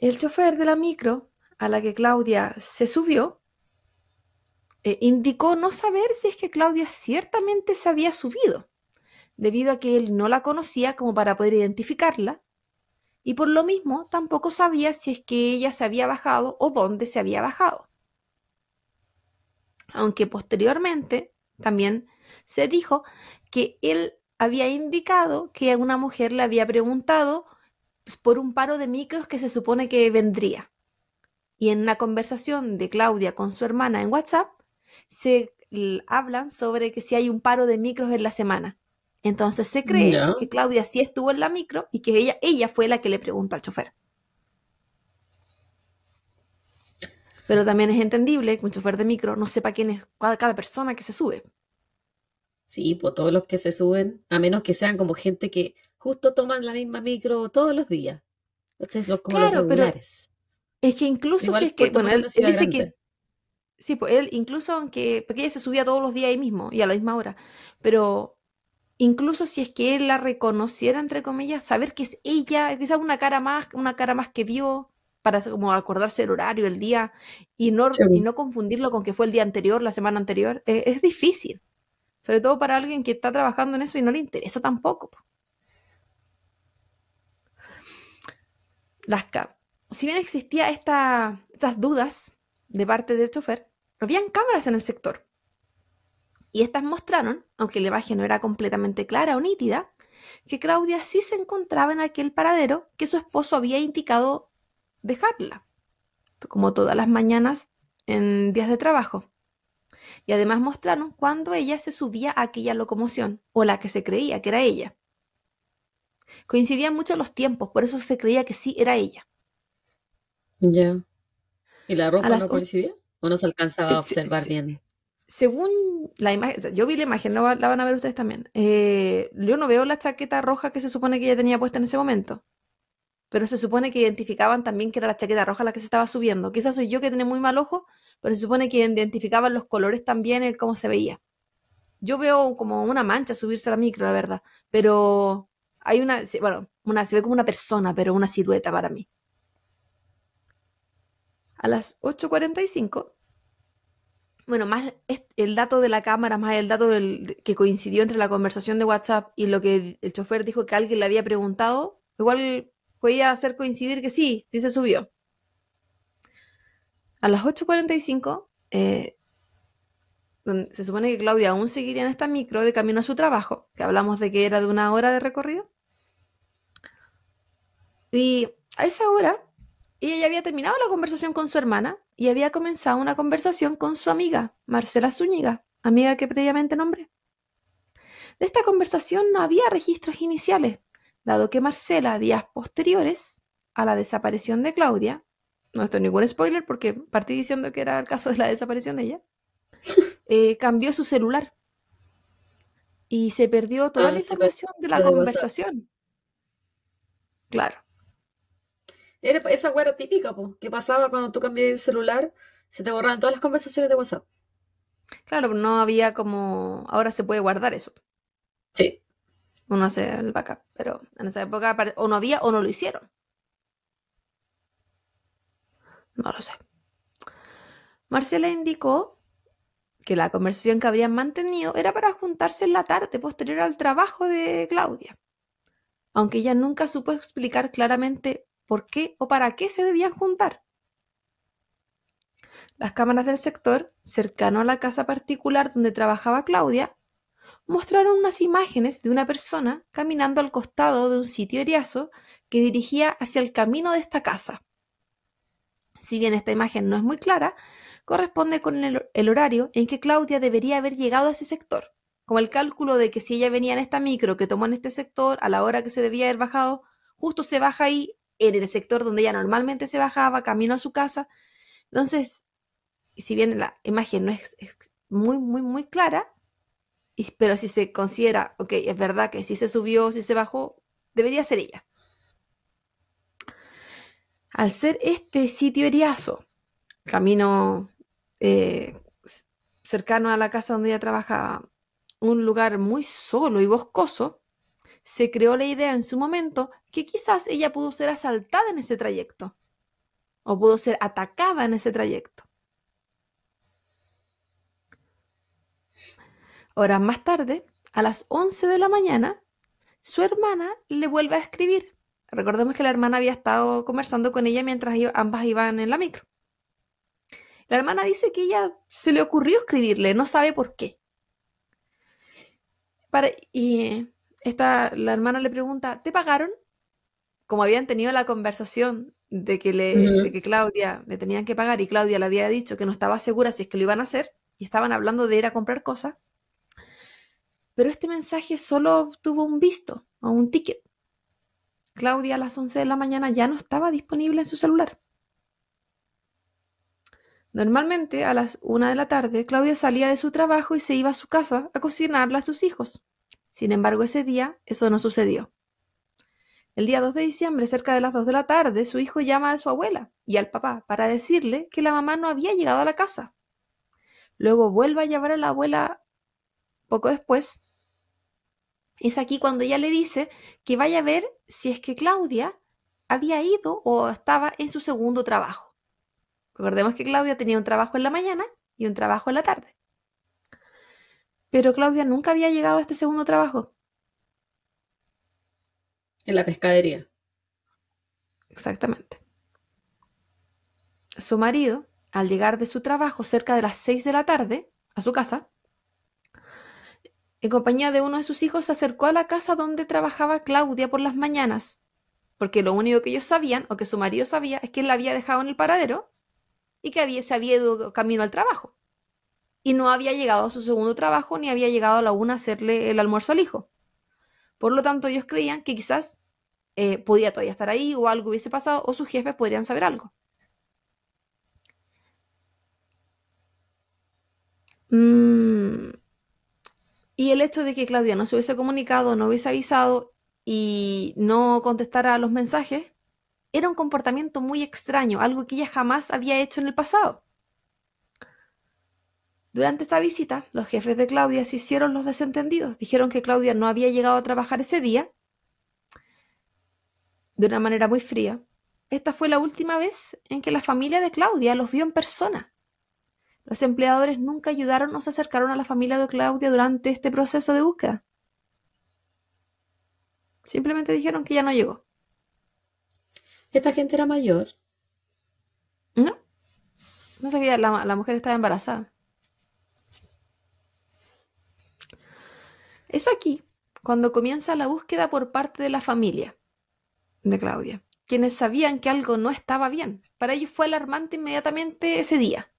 El chofer de la micro a la que Claudia se subió eh, indicó no saber si es que Claudia ciertamente se había subido, debido a que él no la conocía como para poder identificarla, y por lo mismo tampoco sabía si es que ella se había bajado o dónde se había bajado. Aunque posteriormente también se dijo que él había indicado que una mujer le había preguntado por un paro de micros que se supone que vendría. Y en la conversación de Claudia con su hermana en WhatsApp, se hablan sobre que si hay un paro de micros en la semana. Entonces se cree que Claudia sí estuvo en la micro y que ella, ella fue la que le preguntó al chofer. Pero también es entendible que un chofer de micro no sepa quién es cada, persona que se sube. Sí, por pues todos los que se suben, a menos que sean como gente que justo toman la misma micro todos los días. Entonces los como claro, Pero es que incluso si es que, él, dice que Sí, pues él incluso aunque, porque ella se subía todos los días ahí mismo y a la misma hora, pero incluso si es que él la reconociera, entre comillas, saber que es ella, quizás una cara más, una cara más que vio, para como acordarse el horario, el día, y no, pues. y no confundirlo con que fue el día anterior, la semana anterior, es, difícil, sobre todo para alguien que está trabajando en eso y no le interesa tampoco. Las si bien existía esta, estas dudas de parte del chofer, habían cámaras en el sector. Y estas mostraron, aunque la imagen no era completamente clara o nítida, que Claudia sí se encontraba en aquel paradero que su esposo había indicado dejarla, como todas las mañanas en días de trabajo. Y además mostraron cuando ella se subía a aquella locomoción, o la que se creía que era ella. Coincidían mucho los tiempos, por eso se creía que sí era ella. Ya. ¿Y la ropa no coincidía? ¿O no se alcanzaba a eh, observar bien? Según la imagen, yo vi la imagen, la, van a ver ustedes también. Eh, yo no veo la chaqueta roja que se supone que ella tenía puesta en ese momento. Pero se supone que identificaban también que era la chaqueta roja la que se estaba subiendo. Quizás soy yo que tenía muy mal ojo, pero se supone que identificaban los colores también, el cómo se veía. Yo veo como una mancha subirse a la micro, la verdad, pero hay una, bueno, una, se ve como una persona, pero una silueta para mí. A las 8.45, bueno, más el dato de la cámara, más el dato del, que coincidió entre la conversación de WhatsApp y lo que el chofer dijo que alguien le había preguntado, igual podía hacer coincidir que sí, sí se subió. A las 8.45 eh, donde se supone que Claudia aún seguiría en esta micro de camino a su trabajo, que hablamos de que era de una hora de recorrido. Y a esa hora, ella ya había terminado la conversación con su hermana y había comenzado una conversación con su amiga, Marcela Zúñiga, amiga que previamente nombré. De esta conversación no había registros iniciales, dado que Marcela, días posteriores a la desaparición de Claudia, no estoy ningún spoiler porque partí diciendo que era el caso de la desaparición de ella, eh, cambió su celular y se perdió toda la información de la conversación. Claro. Era esa guerra típica, que pasaba cuando tú cambias el celular, se te borraban todas las conversaciones de WhatsApp. Claro, no había como. Ahora se puede guardar eso. Sí. Uno hace el backup, pero en esa época o no había o no lo hicieron. No lo sé. Marcela indicó que la conversación que habrían mantenido era para juntarse en la tarde posterior al trabajo de Claudia, aunque ella nunca supo explicar claramente por qué o para qué se debían juntar. Las cámaras del sector, cercano a la casa particular donde trabajaba Claudia, mostraron unas imágenes de una persona caminando al costado de un sitio eriazo que dirigía hacia el camino de esta casa. Si bien esta imagen no es muy clara, corresponde con el, horario en que Claudia debería haber llegado a ese sector, como el cálculo de que si ella venía en esta micro que tomó en este sector a la hora que se debía haber bajado, justo se baja ahí en el sector donde ella normalmente se bajaba, camino a su casa. Entonces, si bien la imagen no es, muy, muy, muy clara, pero si se considera, ok, es verdad que si se subió, si se bajó, debería ser ella. Al ser este sitio heriazo, camino eh, cercano a la casa donde ella trabajaba, un lugar muy solo y boscoso, se creó la idea en su momento que quizás ella pudo ser asaltada en ese trayecto o pudo ser atacada en ese trayecto. Horas más tarde, a las 11 de la mañana, su hermana le vuelve a escribir. Recordemos que la hermana había estado conversando con ella mientras ambas iban en la micro. La hermana dice que ella se le ocurrió escribirle, no sabe por qué. y eh, esta, la hermana le pregunta, ¿te pagaron? Como habían tenido la conversación de que, le, que Claudia le tenían que pagar y Claudia le había dicho que no estaba segura si es que lo iban a hacer y estaban hablando de ir a comprar cosas, pero este mensaje solo tuvo un visto o un ticket. Claudia a las 11 de la mañana ya no estaba disponible en su celular. Normalmente, a las una de la tarde, Claudia salía de su trabajo y se iba a su casa a cocinarla a sus hijos. Sin embargo, ese día eso no sucedió. El día 2 de diciembre, cerca de las 2 de la tarde, su hijo llama a su abuela y al papá para decirle que la mamá no había llegado a la casa. Luego vuelve a llamar a la abuela poco después. Es aquí cuando ella le dice que vaya a ver si es que Claudia había ido o estaba en su segundo trabajo. Recordemos que Claudia tenía un trabajo en la mañana y un trabajo en la tarde. Pero Claudia nunca había llegado a este segundo trabajo. En la pescadería. Exactamente. Su marido, al llegar de su trabajo cerca de las seis de la tarde a su casa, en compañía de uno de sus hijos, se acercó a la casa donde trabajaba Claudia por las mañanas, porque lo único que ellos sabían, o que su marido sabía, es que él la había dejado en el paradero y que había, se había ido camino al trabajo. Y no había llegado a su segundo trabajo ni había llegado a la una a hacerle el almuerzo al hijo. Por lo tanto, ellos creían que quizás eh, podía todavía estar ahí o algo hubiese pasado o sus jefes podrían saber algo. Mm. Y el hecho de que Claudia no se hubiese comunicado, no hubiese avisado y no contestara a los mensajes, era un comportamiento muy extraño, algo que ella jamás había hecho en el pasado. Durante esta visita, los jefes de Claudia se hicieron los desentendidos. Dijeron que Claudia no había llegado a trabajar ese día de una manera muy fría. Esta fue la última vez en que la familia de Claudia los vio en persona. Los empleadores nunca ayudaron o se acercaron a la familia de Claudia durante este proceso de búsqueda. Simplemente dijeron que ya no llegó. ¿Esta gente era mayor? No. No sé qué, la, la mujer estaba embarazada. Es aquí cuando comienza la búsqueda por parte de la familia de Claudia, quienes sabían que algo no estaba bien. Para ellos fue alarmante inmediatamente ese día.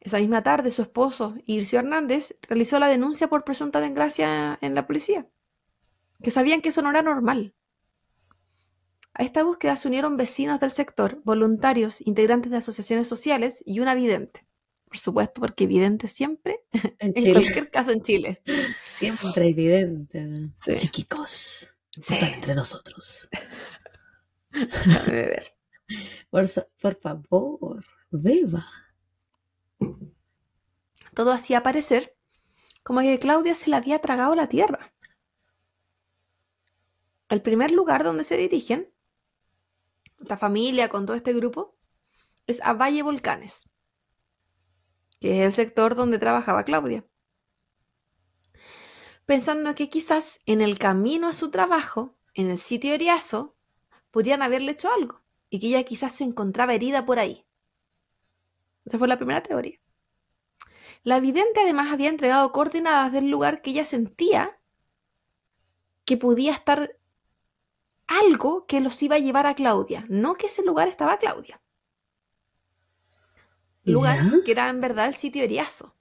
Esa misma tarde, su esposo, Ircio Hernández, realizó la denuncia por presunta desgracia en la policía, que sabían que eso no era normal. A esta búsqueda se unieron vecinos del sector, voluntarios, integrantes de asociaciones sociales y una vidente. Por supuesto, porque vidente siempre, en, Chile. cualquier caso en Chile. Siempre vidente. Psíquicos. Están entre nosotros. Beber. Por, favor, beba. Todo hacía parecer como que Claudia se la había tragado la tierra. El primer lugar donde se dirigen esta familia, con todo este grupo, es a Valle Volcanes, que es el sector donde trabajaba Claudia. Pensando que quizás en el camino a su trabajo, en el sitio Eriazo, podrían haberle hecho algo y que ella quizás se encontraba herida por ahí. Esa fue la primera teoría. La vidente además había entregado coordenadas del lugar que ella sentía que podía estar algo que los iba a llevar a Claudia, no que ese lugar estaba Claudia. Lugar que era en verdad el sitio Eriazo.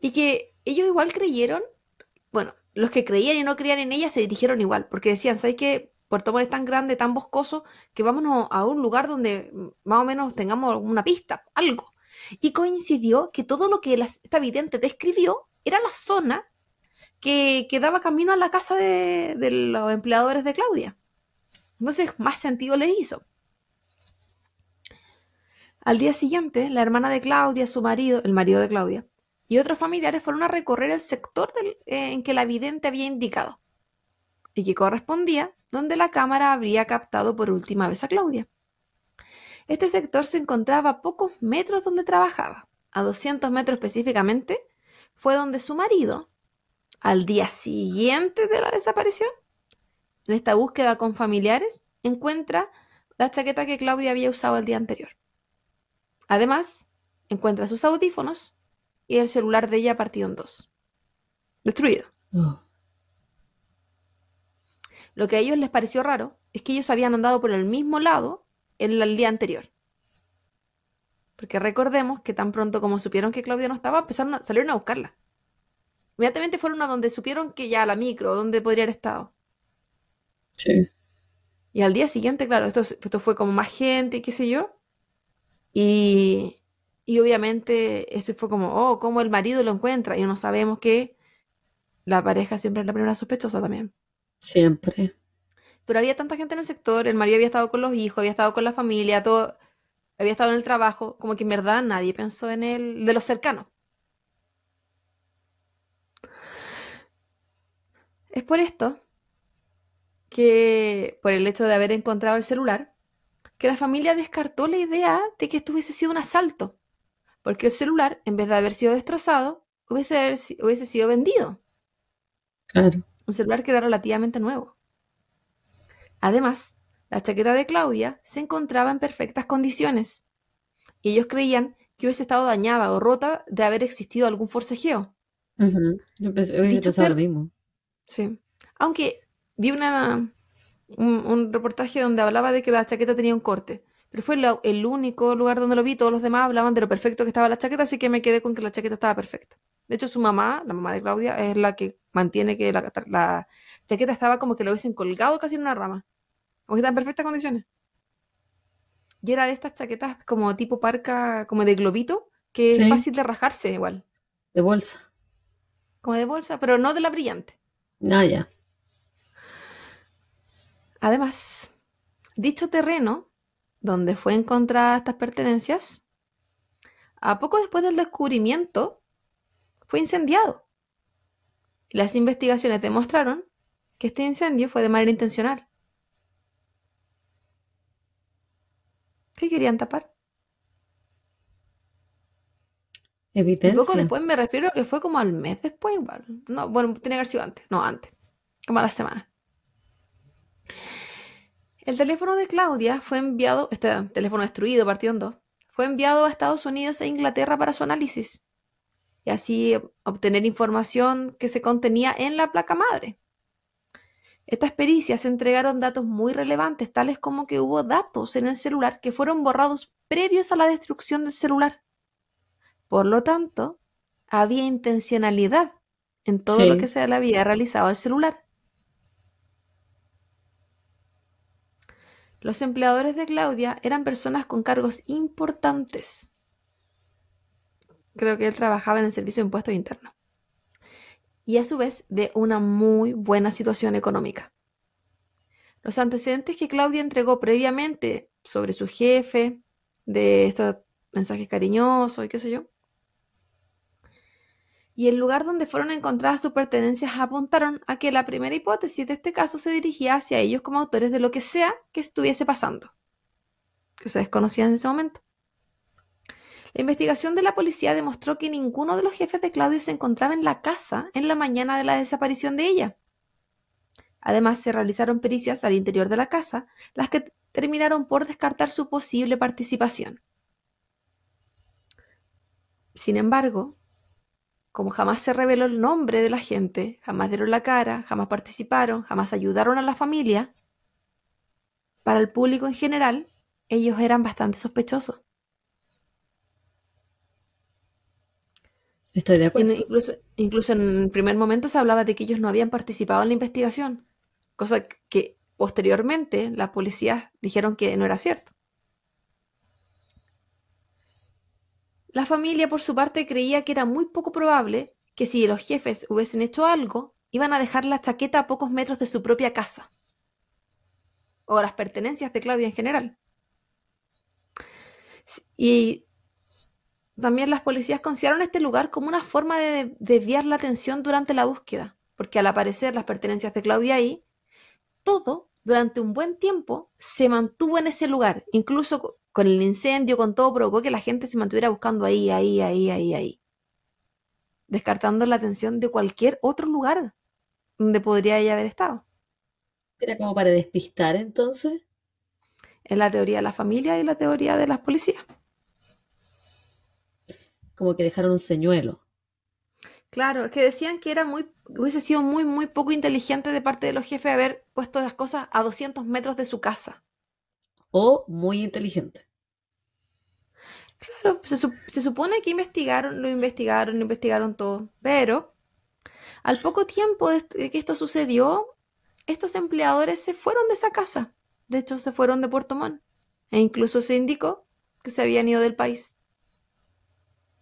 Y que ellos igual creyeron, bueno, los que creían y no creían en ella se dirigieron igual, porque decían, ¿sabes qué? Puerto Montt es tan grande, tan boscoso, que vámonos a un lugar donde más o menos tengamos una pista, algo. Y coincidió que todo lo que la, esta vidente describió era la zona que, daba camino a la casa de, los empleadores de Claudia. Entonces, más sentido le hizo. Al día siguiente, la hermana de Claudia, su marido, el marido de Claudia, y otros familiares fueron a recorrer el sector eh, en que la vidente había indicado y que correspondía donde la cámara habría captado por última vez a Claudia. Este sector se encontraba a pocos metros donde trabajaba, a 200 metros específicamente, fue donde su marido, al día siguiente de la desaparición, en esta búsqueda con familiares, encuentra la chaqueta que Claudia había usado el día anterior. Además, encuentra sus audífonos y el celular de ella partido en dos. Destruido. Ah. Lo que a ellos les pareció raro es que ellos habían andado por el mismo lado el, día anterior. Porque recordemos que tan pronto como supieron que Claudia no estaba, a, salieron a buscarla. Inmediatamente fueron a donde supieron que ya la micro, donde podría haber estado. Sí. Y al día siguiente, claro, esto, esto fue como más gente, qué sé yo. Y, obviamente esto fue como, oh, cómo el marido lo encuentra. Y no sabemos que la pareja siempre es la primera sospechosa también. Siempre. Pero había tanta gente en el sector, el marido había estado con los hijos, había estado con la familia, todo, había estado en el trabajo, como que en verdad nadie pensó en él, de los cercanos. Es por esto que, por el hecho de haber encontrado el celular, que la familia descartó la idea de que esto hubiese sido un asalto, porque el celular, en vez de haber sido destrozado, hubiese, hubiese sido vendido. Claro. Un celular que era relativamente nuevo. Además, la chaqueta de Claudia se encontraba en perfectas condiciones. Y ellos creían que hubiese estado dañada o rota de haber existido algún forcejeo. Yo pensé, lo mismo. Sí. Aunque vi una, un, reportaje donde hablaba de que la chaqueta tenía un corte. Pero fue el único lugar donde lo vi. Todos los demás hablaban de lo perfecto que estaba la chaqueta, así que me quedé con que la chaqueta estaba perfecta. De hecho, su mamá, la mamá de Claudia, es la que mantiene que la, chaqueta estaba como que lo hubiesen colgado casi en una rama. Como que en perfectas condiciones. Y era de estas chaquetas como tipo parca, como de globito, que es fácil de rajarse igual. De bolsa. Como de bolsa, pero no de la brillante. Nada. Ah, Además, dicho terreno donde fue encontrada estas pertenencias, a poco después del descubrimiento, fue incendiado. Las investigaciones demostraron que este incendio fue de manera intencional. ¿Qué querían tapar? Un poco después me refiero a que fue como al mes después, bueno, tiene que haber sido antes, no antes, como a la semana. El teléfono de Claudia fue enviado, este teléfono destruido, partido en dos, fue enviado a Estados Unidos e Inglaterra para su análisis y así obtener información que se contenía en la placa madre. Estas pericias entregaron datos muy relevantes, tales como que hubo datos en el celular que fueron borrados previos a la destrucción del celular por lo tanto, había intencionalidad en todo lo que se la había realizado al celular. Los empleadores de Claudia eran personas con cargos importantes. Creo que él trabajaba en el Servicio de Impuestos Internos. Y a su vez de una muy buena situación económica. Los antecedentes que Claudia entregó previamente sobre su jefe, de estos mensajes cariñosos y qué sé yo, y el lugar donde fueron encontradas sus pertenencias apuntaron a que la primera hipótesis de este caso se dirigía hacia ellos como autores de lo que sea que estuviese pasando, que se desconocía en ese momento. La investigación de la policía demostró que ninguno de los jefes de Claudia se encontraba en la casa en la mañana de la desaparición de ella. Además, se realizaron pericias al interior de la casa, las que terminaron por descartar su posible participación. Sin embargo, como jamás se reveló el nombre de la gente, jamás dieron la cara, jamás participaron, jamás ayudaron a la familia, para el público en general, ellos eran bastante sospechosos. Estoy de acuerdo. Incluso, incluso en el primer momento se hablaba de que ellos no habían participado en la investigación, cosa que posteriormente las policías dijeron que no era cierto. La familia, por su parte, creía que era muy poco probable que si los jefes hubiesen hecho algo, iban a dejar la chaqueta a pocos metros de su propia casa, o las pertenencias de Claudia en general. Y también las policías consideraron este lugar como una forma de desviar la atención durante la búsqueda, porque al aparecer las pertenencias de Claudia ahí, todo durante un buen tiempo se mantuvo en ese lugar, incluso con el incendio, con todo, provocó que la gente se mantuviera buscando ahí, ahí, ahí, ahí, ahí. Descartando la atención de cualquier otro lugar donde podría ella haber estado. ¿Era como para despistar entonces? Es la teoría de la familia y la teoría de las policías. Como que dejaron un señuelo. Claro, es que decían que era muy, hubiese sido muy, muy poco inteligente de parte de los jefes haber puesto las cosas a 200 metros de su casa o muy inteligente. Claro, se, supone que investigaron, lo investigaron, investigaron todo, pero al poco tiempo de que esto sucedió, estos empleadores se fueron de esa casa. De hecho, se fueron de Puerto Montt e incluso se indicó que se habían ido del país.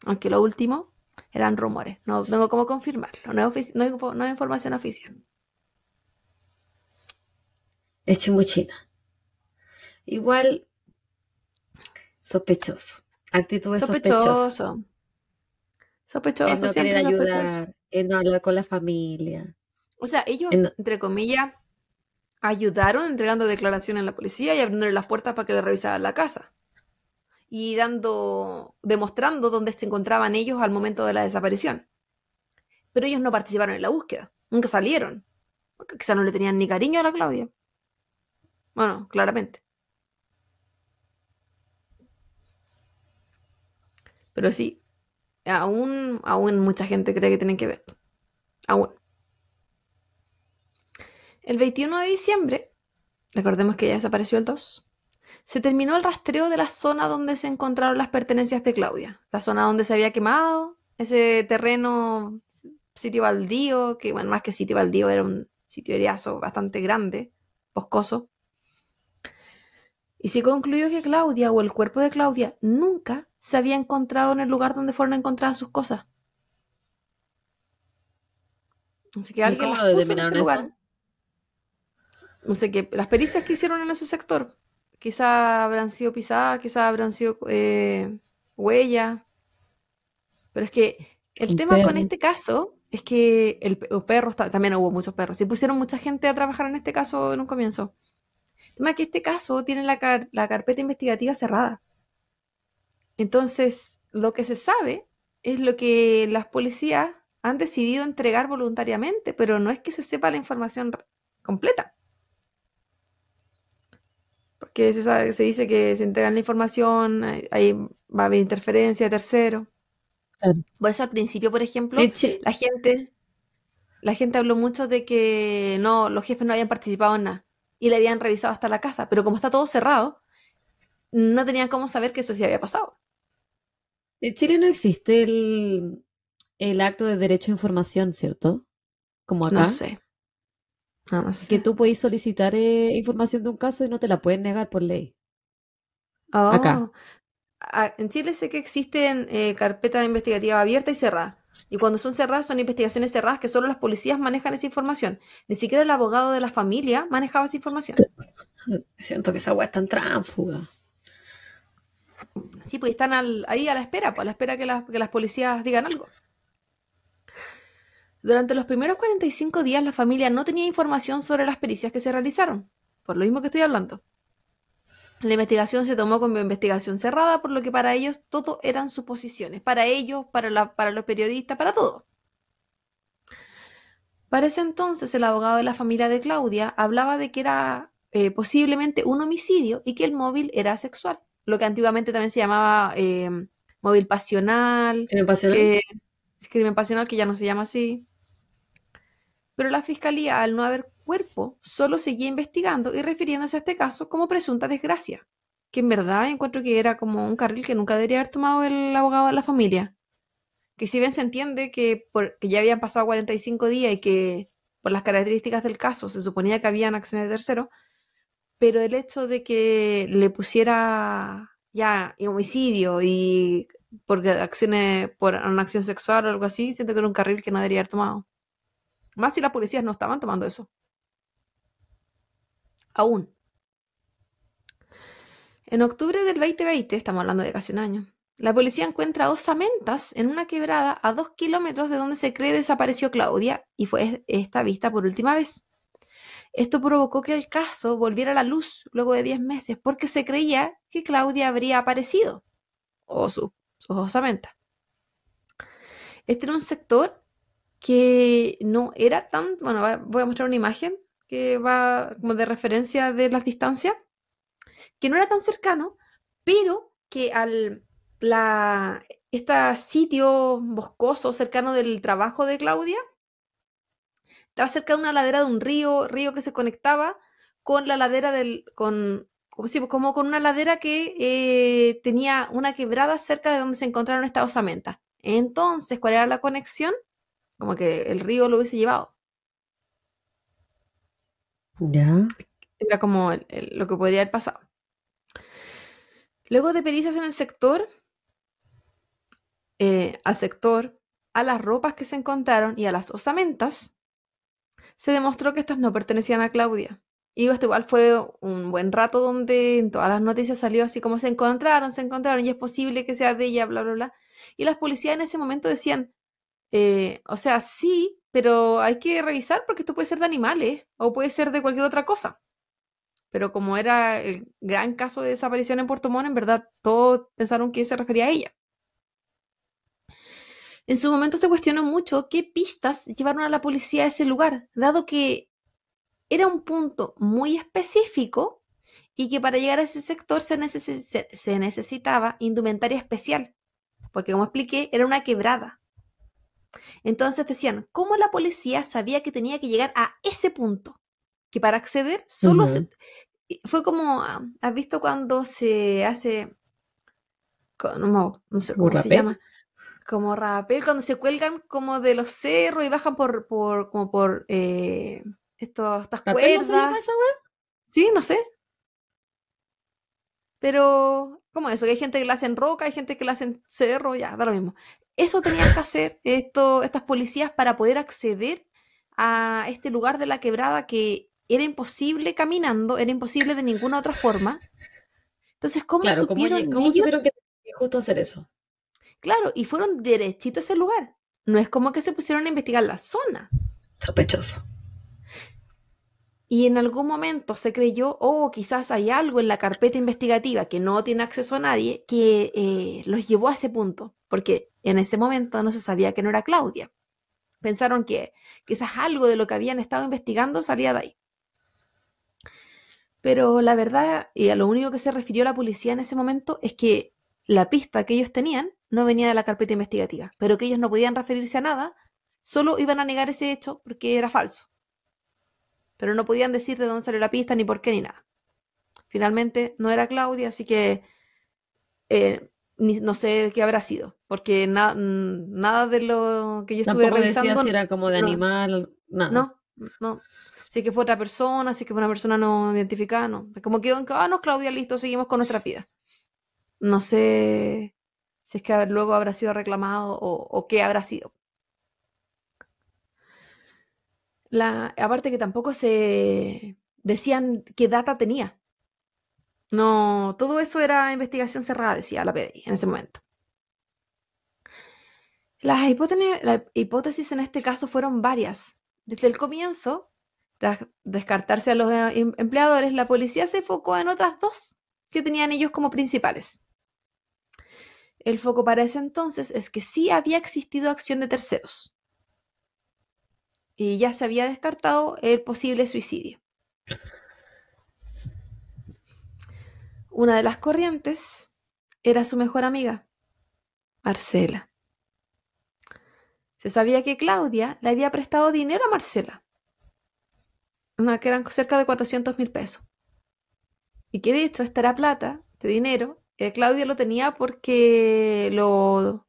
Aunque lo último eran rumores, no tengo cómo confirmarlo, no hay, información oficial. Es chimuchina igual sospechoso. actitud sospechosa. Sospechoso. Sospechoso. no ayudar, en hablar con la familia. O sea, ellos, entre comillas, ayudaron entregando declaraciones a la policía y abriéndole las puertas para que le revisaran la casa. Y dando, demostrando dónde se encontraban ellos al momento de la desaparición. Pero ellos no participaron en la búsqueda, nunca salieron. quizá no le tenían ni cariño a la Claudia. Bueno, claramente. Pero sí, aún, aún mucha gente cree que tienen que ver. Aún. El 21 de diciembre, recordemos que ya desapareció el 2, se terminó el rastreo de la zona donde se encontraron las pertenencias de Claudia. La zona donde se había quemado, ese terreno, sitio baldío, que bueno, más que sitio baldío, era un sitio heriazo bastante grande, boscoso. Y se concluyó que Claudia o el cuerpo de Claudia nunca se había encontrado en el lugar donde fueron encontradas sus cosas. Así que alguien las puso en ese lugar. No sé qué, las pericias que hicieron en ese sector, quizá habrán sido pisadas, quizá habrán sido eh, huellas. Pero es que el, tema con este caso es que el, los perros, también hubo muchos perros, se pusieron mucha gente a trabajar en este caso en un comienzo. El tema es que este caso tiene la, la carpeta investigativa cerrada. Entonces, lo que se sabe es lo que las policías han decidido entregar voluntariamente, pero no es que se sepa la información completa. Porque se, se dice que se entregan la información, ahí va a haber interferencia de tercero. Por eso al principio, por ejemplo, la gente, la gente habló mucho de que no, los jefes no habían participado en nada y le habían revisado hasta la casa, pero como está todo cerrado, no tenían cómo saber que eso sí había pasado. En Chile no existe el, acto de derecho a información, ¿cierto? Como acá. No sé. Que tú puedes solicitar eh, información de un caso y no te la pueden negar por ley. Oh. Acá. Ah, en Chile sé que existen eh, carpetas investigativas abiertas y cerradas. Y cuando son cerradas, son investigaciones cerradas que solo las policías manejan esa información. Ni siquiera el abogado de la familia manejaba esa información. Siento que esa agua está en tránsfuga. Sí, pues están ahí a la espera, pues, a la espera que, que las policías digan algo. Durante los primeros 45 días la familia no tenía información sobre las pericias que se realizaron, por lo mismo que estoy hablando. La investigación se tomó como investigación cerrada, por lo que para ellos todo eran suposiciones, para ellos, para, para los periodistas, para todo. Para ese entonces el abogado de la familia de Claudia hablaba de que era eh, posiblemente un homicidio y que el móvil era sexual lo que antiguamente también se llamaba eh, móvil pasional. ¿Crimen pasional? Que, ya no se llama así. Pero la fiscalía, al no haber cuerpo, solo seguía investigando y refiriéndose a este caso como presunta desgracia. Que en verdad encuentro que era como un carril que nunca debería haber tomado el abogado de la familia. Que si bien se entiende que, que ya habían pasado 45 días y que por las características del caso se suponía que habían acciones de tercero, pero el hecho de que le pusiera ya homicidio y porque acciones por una acción sexual o algo así, siento que era un carril que no debería haber tomado. Más si las policías no estaban tomando eso. Aún. En octubre del 2020, estamos hablando de casi un año, la policía encuentra osamentas en una quebrada a dos kilómetros de donde se cree desapareció Claudia y fue esta vista por última vez. Esto provocó que el caso volviera a la luz luego de 10 meses porque se creía que Claudia habría aparecido o su osamenta. Este era un sector que no era tan... Bueno, voy a mostrar una imagen que va como de referencia de las distancias, que no era tan cercano, pero que al la, este sitio boscoso cercano del trabajo de Claudia estaba cerca de una ladera de un río, río que se conectaba con la ladera del, con, como, si, como con una ladera que eh, tenía una quebrada cerca de donde se encontraron estas osamentas. Entonces, ¿cuál era la conexión? Como que el río lo hubiese llevado. Ya. Era como lo que podría haber pasado. Luego de pericias en el sector, eh, al sector, a las ropas que se encontraron y a las osamentas, se demostró que estas no pertenecían a Claudia. Y esto igual fue un buen rato donde en todas las noticias salió así como se encontraron, se encontraron y es posible que sea de ella, bla, bla, bla. Y las policías en ese momento decían, eh, o sea, sí, pero hay que revisar porque esto puede ser de animales o puede ser de cualquier otra cosa. Pero como era el gran caso de desaparición en Puerto Montt, en verdad todos pensaron que se refería a ella. En su momento se cuestionó mucho qué pistas llevaron a la policía a ese lugar, dado que era un punto muy específico y que para llegar a ese sector se, necesitaba indumentaria especial, porque como expliqué, era una quebrada. Entonces decían, ¿cómo la policía sabía que tenía que llegar a ese punto? Que para acceder solo fue como, ¿has visto cuando se hace... No, no sé cómo se llama como rapel, cuando se cuelgan como de los cerros y bajan por, por como por eh, estas cuerdas. Sí, no sé. Pero, ¿cómo eso? Que hay gente que la hacen roca, hay gente que la hacen cerro, ya, da lo mismo. Eso tenían que hacer esto, estas policías para poder acceder a este lugar de la quebrada que era imposible caminando, era imposible de ninguna otra forma. Entonces, ¿cómo supieron ¿cómo supieron que justo hacer eso? Claro, y fueron derechito a ese lugar. No es como que se pusieron a investigar la zona. Sospechoso. Y en algún momento se creyó, oh, quizás hay algo en la carpeta investigativa que no tiene acceso a nadie, que eh, los llevó a ese punto, porque en ese momento no se sabía que no era Claudia. Pensaron que quizás algo de lo que habían estado investigando salía de ahí. Pero la verdad, y a lo único que se refirió la policía en ese momento, es que la pista que ellos tenían no venía de la carpeta investigativa, pero que ellos no podían referirse a nada, solo iban a negar ese hecho porque era falso. Pero no podían decir de dónde salió la pista, ni por qué, ni nada. Finalmente no era Claudia, así que eh, no sé qué habrá sido, porque nada de lo que yo estuve Tampoco revisando. Decía si era como de animal, nada. No, no. Así que fue otra persona, así que fue una persona no identificada, no. Como que, ah, no, Claudia, listo, seguimos con nuestra vida. No sé si es que luego habrá sido reclamado o, qué habrá sido. aparte que tampoco se decían qué data tenía. No, todo eso era investigación cerrada, decía la PDI en ese momento. Las hipótesis, hipótesis en este caso fueron varias. Desde el comienzo, descartarse a los eh, em, empleadores, la policía se enfocó en otras dos que tenían ellos como principales. El foco para ese entonces es que sí había existido acción de terceros y ya se había descartado el posible suicidio. Una de las corrientes era su mejor amiga, Marcela. Se sabía que Claudia le había prestado dinero a Marcela, que eran cerca de 400 mil pesos, y que de hecho esta era plata de dinero Claudia lo tenía porque lo,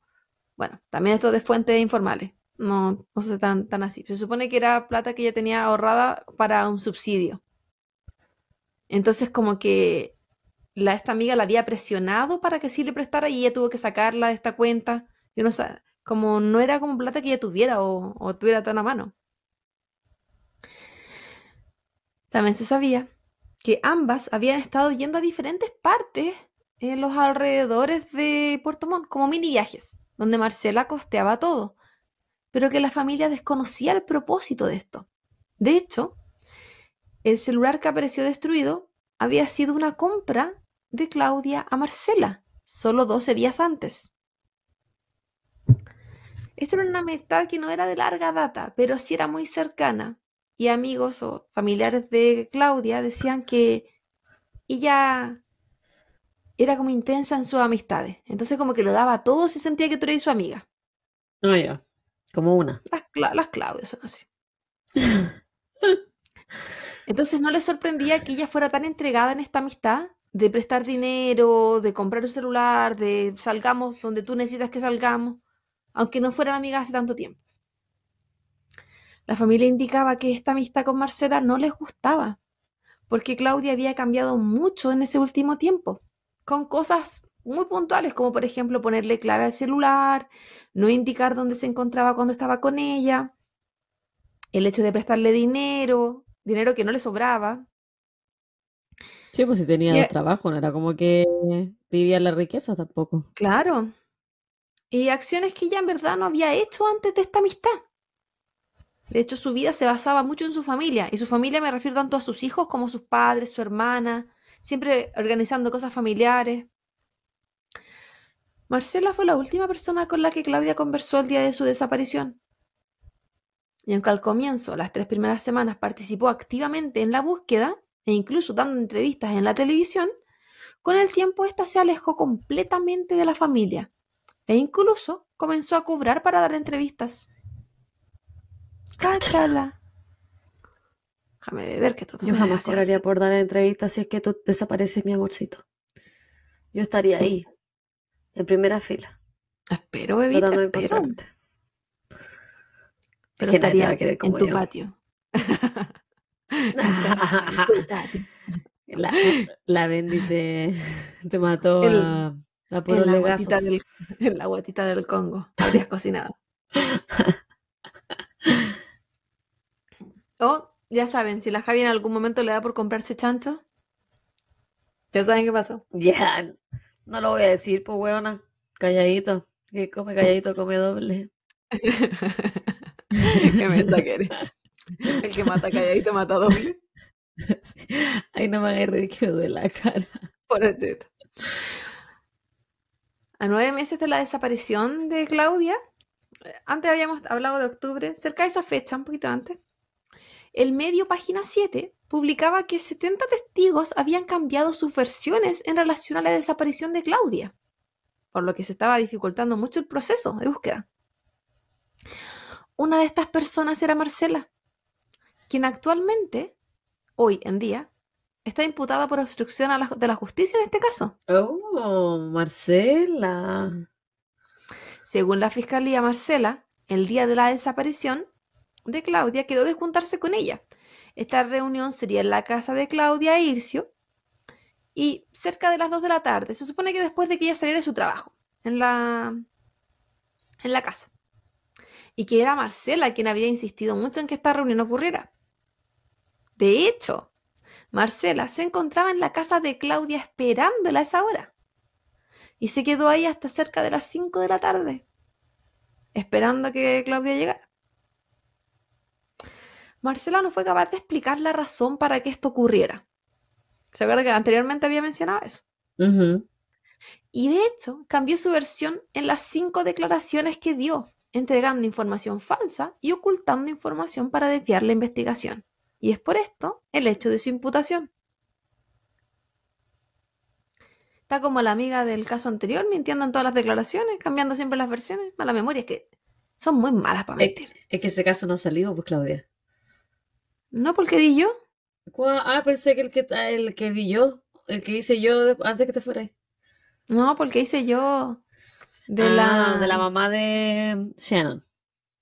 bueno, también esto de fuentes informales, no, no sé tan, tan así. Se supone que era plata que ella tenía ahorrada para un subsidio. Entonces como que la, esta amiga la había presionado para que sí le prestara y ella tuvo que sacarla de esta cuenta. Yo no sé, como no era como plata que ella tuviera o, o tuviera tan a mano. También se sabía que ambas habían estado yendo a diferentes partes en los alrededores de Puerto Montt, como mini viajes, donde Marcela costeaba todo, pero que la familia desconocía el propósito de esto. De hecho, el celular que apareció destruido había sido una compra de Claudia a Marcela, solo 12 días antes. Esto era una amistad que no era de larga data, pero sí era muy cercana. Y amigos o familiares de Claudia decían que ella era como intensa en sus amistades. Entonces como que lo daba a todos y sentía que tú eres su amiga. Ah, ya. Como una. Las, son así. Entonces no le sorprendía que ella fuera tan entregada en esta amistad de prestar dinero, de comprar un celular, de salgamos donde tú necesitas que salgamos, aunque no fueran amigas hace tanto tiempo. La familia indicaba que esta amistad con Marcela no les gustaba, porque Claudia había cambiado mucho en ese último tiempo con cosas muy puntuales, como por ejemplo ponerle clave al celular, no indicar dónde se encontraba cuando estaba con ella, el hecho de prestarle dinero, dinero que no le sobraba. Sí, pues si tenía e trabajo, no era como que vivía la riqueza tampoco. Claro. Y acciones que ella en verdad no había hecho antes de esta amistad. De hecho, su vida se basaba mucho en su familia, y su familia me refiero tanto a sus hijos como a sus padres, su hermana, siempre organizando cosas familiares. Marcela fue la última persona con la que Claudia conversó el día de su desaparición. Y aunque al comienzo, las tres primeras semanas, participó activamente en la búsqueda e incluso dando entrevistas en la televisión, con el tiempo ésta se alejó completamente de la familia e incluso comenzó a cobrar para dar entrevistas. ¡Cáchala! Déjame ver que tú, Yo jamás cobraría por dar entrevistas si es que tú desapareces, mi amorcito. Yo estaría ahí, en primera fila. Espero, bebita, de Pero estaría en tu patio. la, la te, mató la guatita del, en la guatita del Congo. Habrías cocinado. Oh. Ya saben, si la Javi en algún momento le da por comprarse chancho, ya saben qué pasó. Ya, no lo voy a decir, pues huevona, calladito, que come calladito, come doble. qué mensaje eres. El que mata calladito mata doble. Ay, no me agarré que me duele la cara. Por el A nueve meses de la desaparición de Claudia, eh, antes habíamos hablado de octubre, cerca de esa fecha, un poquito antes, el medio Página 7 publicaba que 70 testigos habían cambiado sus versiones en relación a la desaparición de Claudia, por lo que se estaba dificultando mucho el proceso de búsqueda. Una de estas personas era Marcela, quien actualmente, hoy en día, está imputada por obstrucción de la justicia en este caso. Oh, Marcela. Según la fiscalía, Marcela, el día de la desaparición, de Claudia quedó de juntarse con ella. Esta reunión sería en la casa de Claudia e Ircio y cerca de las 2 de la tarde. Se supone que después de que ella saliera de su trabajo en la, en la casa. Y que era Marcela quien había insistido mucho en que esta reunión ocurriera. De hecho, Marcela se encontraba en la casa de Claudia esperándola a esa hora. Y se quedó ahí hasta cerca de las 5 de la tarde, esperando que Claudia llegara. Marcela no fue capaz de explicar la razón para que esto ocurriera. ¿Se acuerda que anteriormente había mencionado eso? Y de hecho, cambió su versión en las cinco declaraciones que dio, entregando información falsa y ocultando información para desviar la investigación. Y es por esto el hecho de su imputación. Está como la amiga del caso anterior, mintiendo en todas las declaraciones, cambiando siempre las versiones. Mala memoria, es que son muy malas para mentir. Es, que ese caso no salió, pues Claudia. ¿No? porque di yo? Ah, pensé que el que, el que di yo, el que hice yo antes que te fuera. No, porque hice yo de la... Ah, de la mamá de Shannon.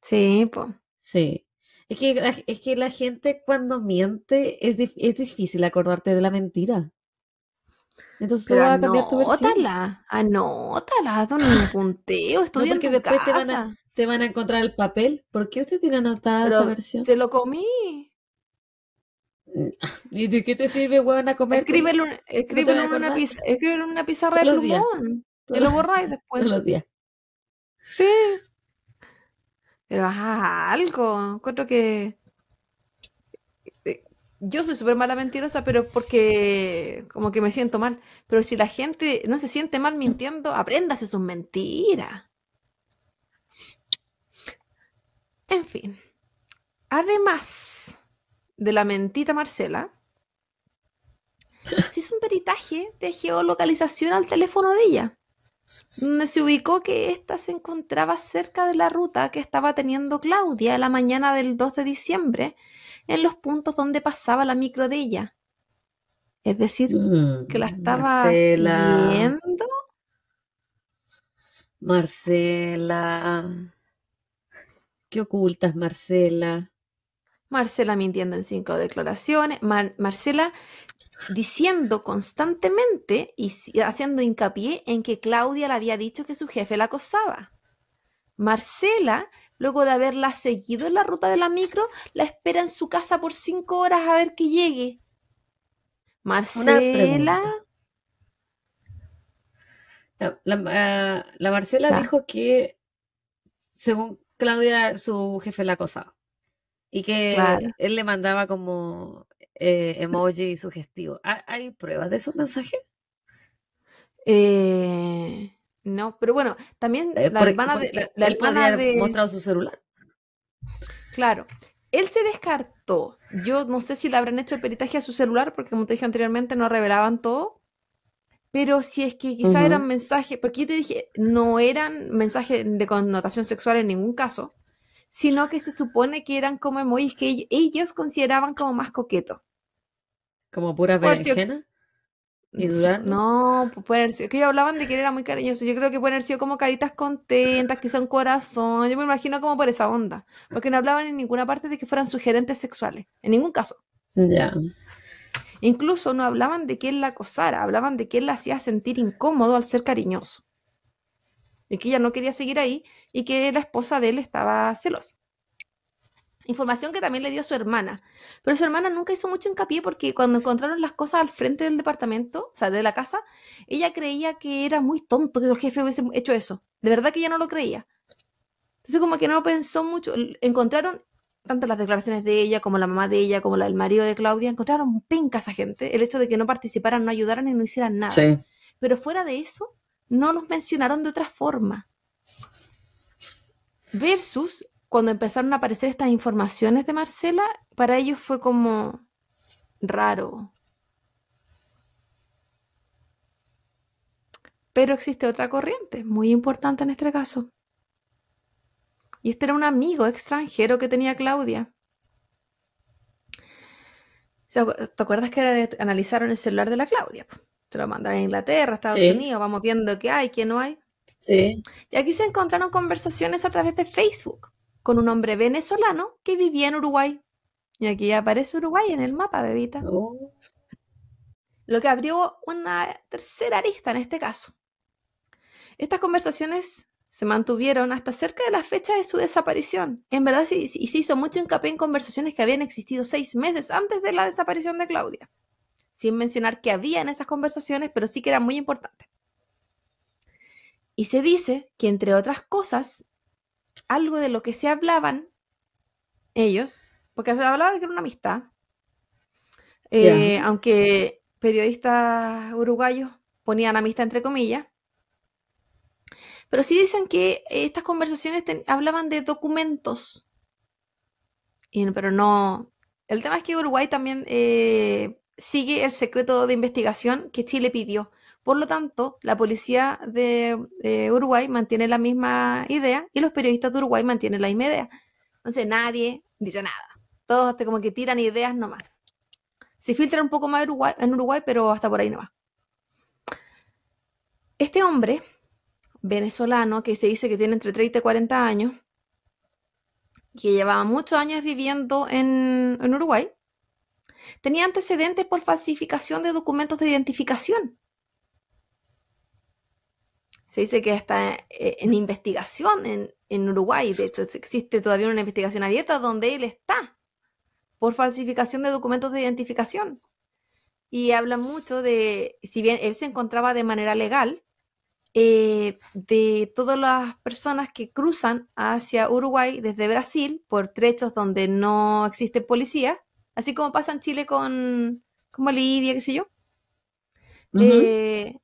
Sí, pues. Sí. Es que, es que la gente cuando miente es, es difícil acordarte de la mentira. Entonces tú vas a cambiar tu versión. Anótala, anótala, haz un punteo, no, porque después Te, van a, te van a encontrar el papel. ¿Por qué usted tiene anotada tu versión? Te lo comí. ¿Y de qué te sirve, weón, a comer? Escríbelo, un, una, pizarra, de plumón. Te lo borráis después. los días. Sí. Pero algo. Encuentro que. Eh, yo soy súper mala mentirosa, pero porque como que me siento mal. Pero si la gente no se siente mal mintiendo, apréndase sus mentiras. En fin. Además, de la mentita Marcela, se hizo un peritaje de geolocalización al teléfono de ella, donde se ubicó que ésta se encontraba cerca de la ruta que estaba teniendo Claudia la mañana del 2 de diciembre, en los puntos donde pasaba la micro de ella. Es decir, mm, que la estaba Marcela. Marcela. ¿Qué ocultas, Marcela? Marcela mintiendo en cinco declaraciones, Marcela diciendo constantemente y haciendo hincapié en que Claudia le había dicho que su jefe la acosaba. Marcela, luego de haberla seguido en la ruta de la micro, la espera en su casa por cinco horas a ver que llegue. Marcela. Eh, la, Marcela dijo que, según Claudia, su jefe la acosaba. Y que él le mandaba como eh, emoji sugestivo. ¿Hay pruebas de esos mensajes? Eh, no, pero bueno, también eh, la hermana de. La, él hermana haber mostrado su celular. Claro. Él se descartó. Yo no sé si le habrán hecho el peritaje a su celular, porque como te dije anteriormente, no revelaban todo. Pero si es que quizás eran mensajes, porque yo te dije, no eran mensajes de connotación sexual en ningún caso sino que se supone que eran como emojis que ellos consideraban como más coqueto ¿Como pura berenjena? No, pues pueden ser. Que ellos hablaban de que él era muy cariñoso. Yo creo que pueden haber sido como caritas contentas, que son corazón. Yo me imagino como por esa onda. Porque no hablaban en ninguna parte de que fueran sugerentes sexuales. En ningún caso. Ya. Incluso no hablaban de que él la acosara, hablaban de que él la hacía sentir incómodo al ser cariñoso y que ella no quería seguir ahí y que la esposa de él estaba celosa. Información que también le dio su hermana, pero su hermana nunca hizo mucho hincapié porque cuando encontraron las cosas al frente del departamento, o sea, de la casa, ella creía que era muy tonto que el jefe hubiese hecho eso. De verdad que ella no lo creía. Entonces como que no pensó mucho, encontraron tanto las declaraciones de ella como la mamá de ella, como la del marido de Claudia, encontraron pencas a gente, el hecho de que no participaran, no ayudaran y no hicieran nada. Pero fuera de eso, no los mencionaron de otra forma. Versus cuando empezaron a aparecer estas informaciones de Marcela, para ellos fue como raro. Pero existe otra corriente, muy importante en este caso. Y este era un amigo extranjero que tenía Claudia. ¿Te acuerdas que analizaron el celular de la Claudia? Se lo mandaron a Inglaterra, Estados Unidos, vamos viendo qué hay, qué no hay. Y aquí se encontraron conversaciones a través de Facebook con un hombre venezolano que vivía en Uruguay. Y aquí aparece Uruguay en el mapa, bebita. Oh. Lo que abrió una tercera arista en este caso. Estas conversaciones se mantuvieron hasta cerca de la fecha de su desaparición. En verdad, y se hizo mucho hincapié en conversaciones que habían existido seis meses antes de la desaparición de Claudia sin mencionar que había en esas conversaciones, pero sí que era muy importante. Y se dice que, entre otras cosas, algo de lo que se hablaban ellos, porque se hablaba de que era una amistad, eh, aunque periodistas uruguayos ponían amistad entre comillas, pero sí dicen que estas conversaciones hablaban de documentos, pero no... El tema es que Uruguay también eh, sigue el secreto de investigación que Chile pidió. Por lo tanto, la policía de eh, Uruguay mantiene la misma idea y los periodistas de Uruguay mantienen la misma idea. Entonces nadie dice nada. Todos hasta como que tiran ideas nomás. Se filtra un poco más en Uruguay, pero hasta por ahí va. Este hombre venezolano que se dice que tiene entre 30 y 40 años, que llevaba muchos años viviendo en Uruguay, Tenía antecedentes por falsificación de documentos de identificación. Se dice que está eh, en investigación en, Uruguay. De hecho, existe todavía una investigación abierta donde él está por falsificación de documentos de identificación. Y habla mucho de, si bien él se encontraba de manera legal, eh, de todas las personas que cruzan hacia Uruguay desde Brasil por trechos donde no existe policía, Así como pasa en Chile con, libia Bolivia, qué sé yo. Eh,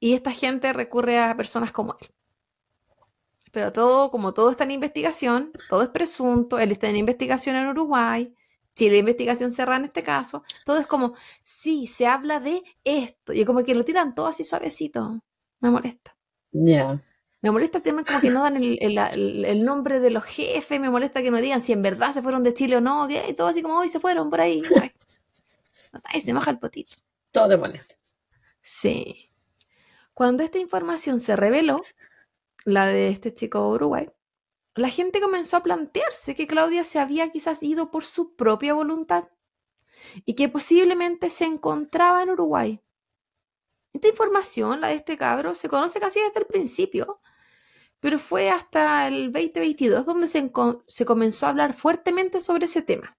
y esta gente recurre a personas como él. Pero todo, como todo está en investigación, todo es presunto, él está en investigación en Uruguay, Chile investigación cerrada en este caso, todo es como, sí, se habla de esto, y como que lo tiran todo así suavecito, me molesta. Ya. Me molesta el tema como que no dan el, nombre de los jefes, me molesta que no digan si en verdad se fueron de Chile o no, que todo así como hoy se fueron por ahí. Ay, se baja el potito. Todo te molesta. Sí. Cuando esta información se reveló, la de este chico de Uruguay, la gente comenzó a plantearse que Claudia se había quizás ido por su propia voluntad y que posiblemente se encontraba en Uruguay. Esta información, la de este cabro, se conoce casi desde el principio, pero fue hasta el 2022 donde se, comenzó a hablar fuertemente sobre ese tema.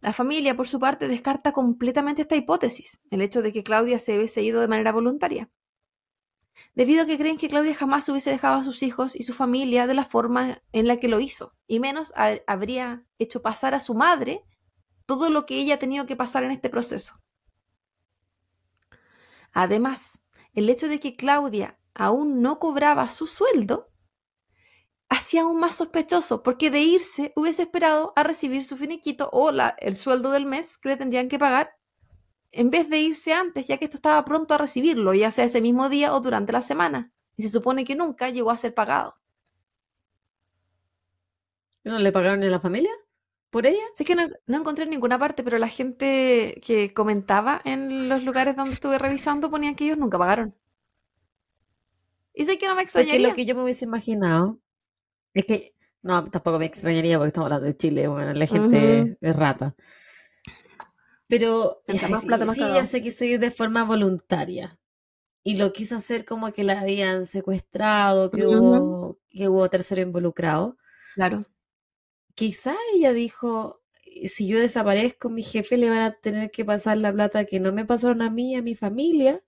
La familia, por su parte, descarta completamente esta hipótesis, el hecho de que Claudia se hubiese ido de manera voluntaria, debido a que creen que Claudia jamás hubiese dejado a sus hijos y su familia de la forma en la que lo hizo, y menos habría hecho pasar a su madre todo lo que ella ha tenido que pasar en este proceso. Además, el hecho de que Claudia aún no cobraba su sueldo, hacía aún más sospechoso, porque de irse hubiese esperado a recibir su finiquito o el sueldo del mes que le tendrían que pagar, en vez de irse antes, ya que esto estaba pronto a recibirlo, ya sea ese mismo día o durante la semana, y se supone que nunca llegó a ser pagado. ¿No le pagaron en la familia? ¿Por ella? Sé que no, encontré en ninguna parte, pero la gente que comentaba en los lugares donde estuve revisando ponía que ellos nunca pagaron. Y sé que no me extrañaría. lo que yo me hubiese imaginado es que, no, tampoco me extrañaría porque estamos hablando de Chile, bueno, la gente es rata. Pero sí, ya sé que soy de forma voluntaria. Y lo quiso hacer como que la habían secuestrado, que, hubo, que hubo tercero involucrado. Claro. Quizá ella dijo, si yo desaparezco, mi jefe le van a tener que pasar la plata que no me pasaron a mí y a mi familia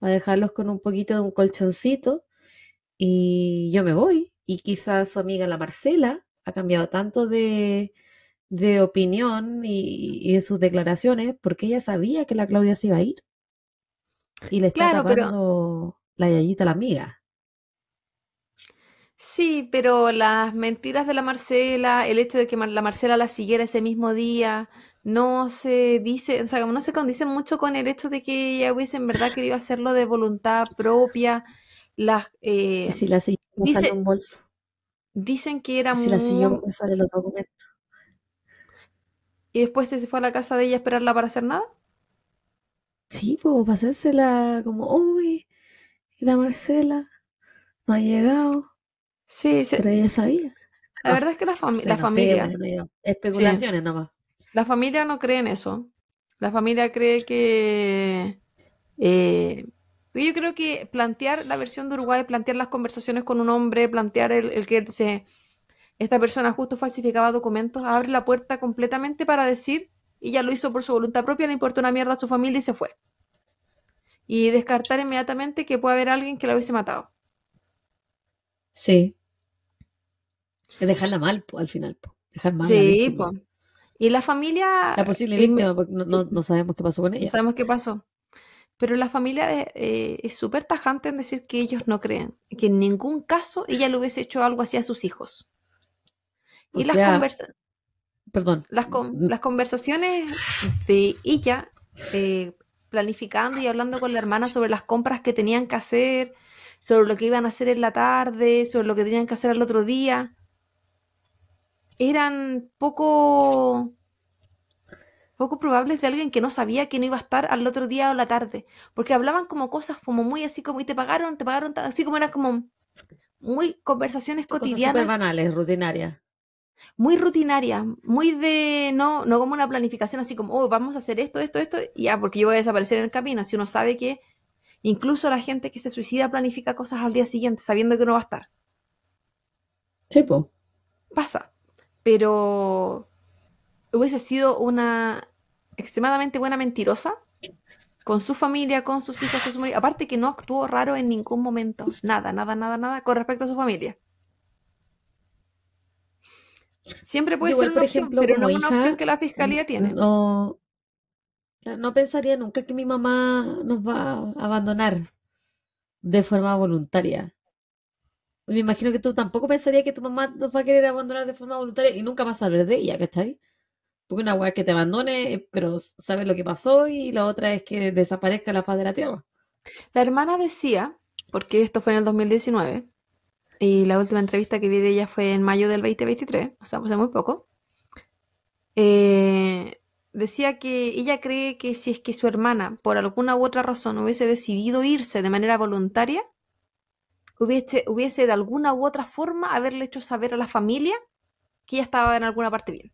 a dejarlos con un poquito de un colchoncito y yo me voy. Y quizás su amiga la Marcela ha cambiado tanto de, de opinión y, y, sus declaraciones porque ella sabía que la Claudia se iba a ir. Y le está claro, la yayita a la amiga. Sí, pero las mentiras de la Marcela, el hecho de que la Marcela la siguiera ese mismo día, no se dice, o sea, no se condice mucho con el hecho de que ella hubiese en verdad querido hacerlo de voluntad propia. Las, eh, si la me un bolso. Dicen que era si la me sale los documentos. ¿Y después se fue a la casa de ella a esperarla para hacer nada? Sí, pues pasársela como, uy, la Marcela no ha llegado. Sí, sí. Pero ella sabía. La verdad es que la, familia. especulaciones nomás. La familia no cree en eso. La familia cree que... Eh, yo creo que plantear la versión de Uruguay, plantear las conversaciones con un hombre, plantear el, que esta persona justo falsificaba documentos, abre la puerta completamente para decir, y ya lo hizo por su voluntad propia, le importó una mierda a su familia y se fue. Y descartar inmediatamente que puede haber alguien que la hubiese matado. Sí. dejarla mal, al final. Dejar mal. Sí, pues y la familia... La posible eh, víctima, porque no, sabemos qué pasó con ella. sabemos qué pasó. Pero la familia eh, eh, es súper tajante en decir que ellos no creen, que en ningún caso ella le hubiese hecho algo así a sus hijos. y las conversaciones... Perdón. Mm. Las, conversaciones de ella planificando y hablando con la hermana sobre las compras que tenían que hacer, sobre lo que iban a hacer en la tarde, sobre lo que tenían que hacer al otro día eran poco poco probables de alguien que no sabía que no iba a estar al otro día o la tarde, porque hablaban como cosas como muy así como y te pagaron, te pagaron, así como eran como muy conversaciones cotidianas. Cosas banales, rutinarias. Muy rutinarias, muy de no no como una planificación así como, "Oh, vamos a hacer esto, esto, esto" y ya, porque yo voy a desaparecer en el camino, si uno sabe que incluso la gente que se suicida planifica cosas al día siguiente sabiendo que no va a estar. Tipo. Pasa pero hubiese sido una extremadamente buena mentirosa con su familia, con sus hijos, con su marido. Aparte que no actuó raro en ningún momento. Nada, nada, nada, nada con respecto a su familia. Siempre puede ser por ejemplo, pero no una opción que la fiscalía tiene. No, no pensaría nunca que mi mamá nos va a abandonar de forma voluntaria me imagino que tú tampoco pensarías que tu mamá nos va a querer abandonar de forma voluntaria y nunca más saber de ella, que está ahí. Porque una es que te abandone, pero sabes lo que pasó y la otra es que desaparezca la faz de la tierra. La hermana decía, porque esto fue en el 2019, y la última entrevista que vi de ella fue en mayo del 2023, o sea, hace muy poco, eh, decía que ella cree que si es que su hermana, por alguna u otra razón, hubiese decidido irse de manera voluntaria, hubiese, de alguna u otra forma haberle hecho saber a la familia que ya estaba en alguna parte bien.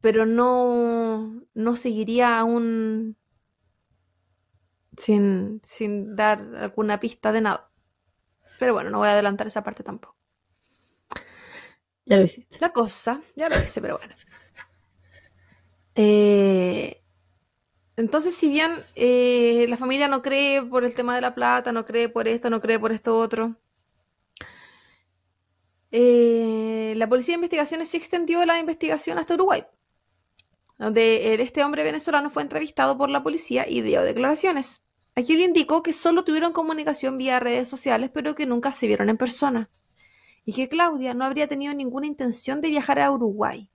Pero no, no seguiría aún sin, sin dar alguna pista de nada. Pero bueno, no voy a adelantar esa parte tampoco. Ya lo hiciste. La cosa, ya lo hice, pero bueno. Eh, entonces, si bien eh, la familia no cree por el tema de la plata, no cree por esto, no cree por esto otro, eh, la policía de investigaciones sí extendió la investigación hasta Uruguay, donde este hombre venezolano fue entrevistado por la policía y dio declaraciones. Aquí le indicó que solo tuvieron comunicación vía redes sociales, pero que nunca se vieron en persona, y que Claudia no habría tenido ninguna intención de viajar a Uruguay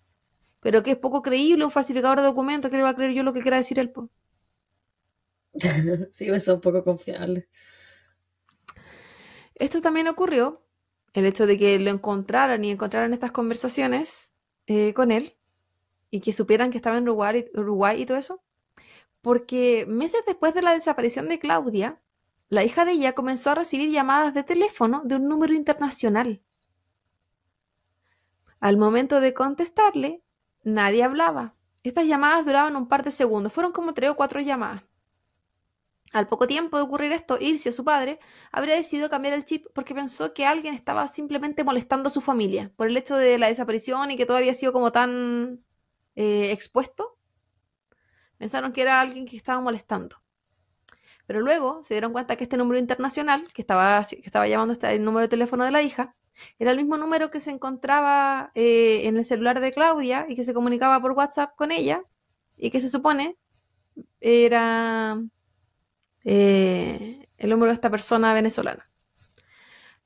pero que es poco creíble un falsificador de documentos, que le va a creer yo lo que quiera decir él. Sí, sí, pues, son poco confiable Esto también ocurrió, el hecho de que lo encontraran y encontraran estas conversaciones eh, con él y que supieran que estaba en Uruguay y todo eso, porque meses después de la desaparición de Claudia, la hija de ella comenzó a recibir llamadas de teléfono de un número internacional. Al momento de contestarle, Nadie hablaba. Estas llamadas duraban un par de segundos, fueron como tres o cuatro llamadas. Al poco tiempo de ocurrir esto, o su padre, habría decidido cambiar el chip porque pensó que alguien estaba simplemente molestando a su familia por el hecho de la desaparición y que todo había sido como tan eh, expuesto. Pensaron que era alguien que estaba molestando. Pero luego se dieron cuenta que este número internacional que estaba, estaba llamando, este, el número de teléfono de la hija, era el mismo número que se encontraba eh, en el celular de Claudia y que se comunicaba por WhatsApp con ella y que se supone era eh, el número de esta persona venezolana.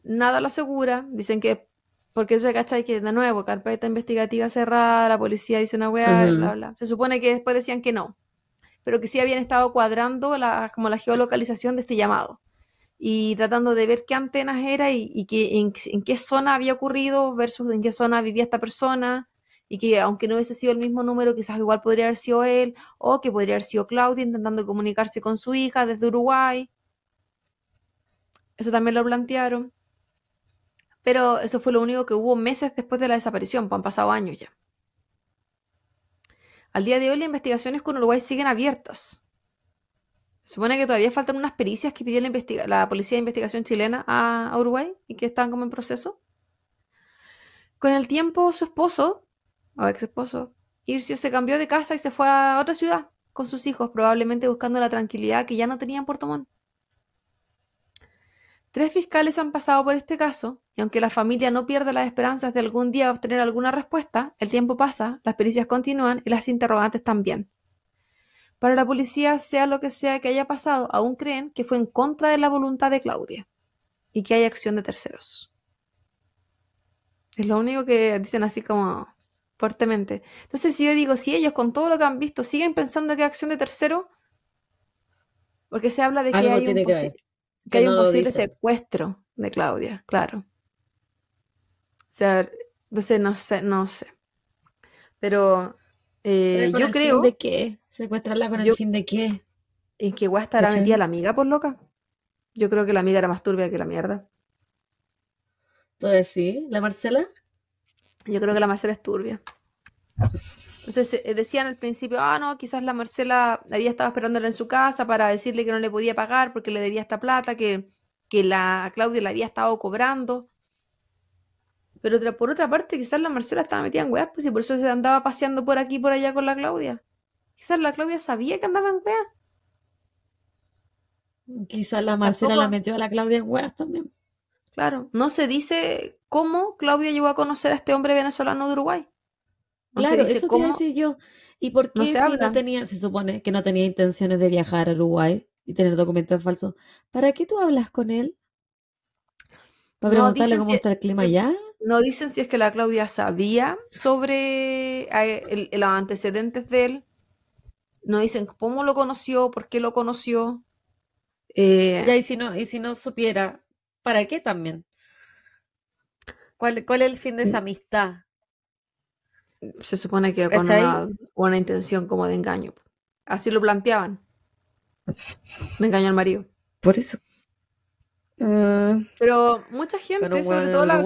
Nada lo asegura, dicen que, porque se cachai que de nuevo, carpeta investigativa cerrada, la policía dice una weá, bla, bla. Se supone que después decían que no, pero que sí habían estado cuadrando como la geolocalización de este llamado y tratando de ver qué antenas era y, en, en, qué zona había ocurrido versus en qué zona vivía esta persona y que aunque no hubiese sido el mismo número, quizás igual podría haber sido él o que podría haber sido Claudia intentando comunicarse con su hija desde Uruguay. Eso también lo plantearon. Pero eso fue lo único que hubo meses después de la desaparición, pues han pasado años ya. Al día de hoy las investigaciones con Uruguay siguen abiertas. Supone que todavía faltan unas pericias que pidió la, Policía de Investigación Chilena a, Uruguay y que están como en proceso. Con el tiempo, su esposo, o ex esposo, Ircio se cambió de casa y se fue a otra ciudad con sus hijos, probablemente buscando la tranquilidad que ya no tenía en Puerto Montt. Tres fiscales han pasado por este caso, y aunque la familia no pierde las esperanzas de algún día obtener alguna respuesta, el tiempo pasa, las pericias continúan y las interrogantes también. Para la policía, sea lo que sea que haya pasado, aún creen que fue en contra de la voluntad de Claudia y que hay acción de terceros. Es lo único que dicen así como fuertemente. Entonces, si yo digo, si ellos con todo lo que han visto siguen pensando que hay acción de tercero, porque se habla de que hay un, posible secuestro de Claudia, claro. O sea, entonces no sé, no sé. Pero eh, yo creo. ¿De ¿Secuestrarla con el fin de qué? ¿En que guay la la amiga, por loca? Yo creo que la amiga era más turbia que la mierda. Entonces, sí, ¿la Marcela? Yo creo que la Marcela es turbia. Entonces eh, decían al principio, ah, no, quizás la Marcela había estado esperándola en su casa para decirle que no le podía pagar porque le debía esta plata, que, que la Claudia la había estado cobrando. Pero otra, por otra parte, quizás la Marcela estaba metida en weas, pues y por eso se andaba paseando por aquí y por allá con la Claudia. Quizás la Claudia sabía que andaba en weas. Quizás la Marcela la metió a la Claudia en weas también. Claro, no se dice cómo Claudia llegó a conocer a este hombre venezolano de Uruguay. claro, eso cómo... te decir yo. ¿Y por qué no si no tenía, se supone que no tenía intenciones de viajar a Uruguay y tener documentos falsos? ¿Para qué tú hablas con él? ¿Para preguntarle cómo está el clima allá? no dicen si es que la Claudia sabía sobre los antecedentes de él. No dicen cómo lo conoció, por qué lo conoció. Eh, ya, y si, no, y si no supiera, ¿para qué también? ¿Cuál, cuál es el fin de esa amistad? Se supone que con una, buena intención como de engaño. Así lo planteaban. Me engañó al marido. Por eso. Mm. Pero mucha gente, sobre todo la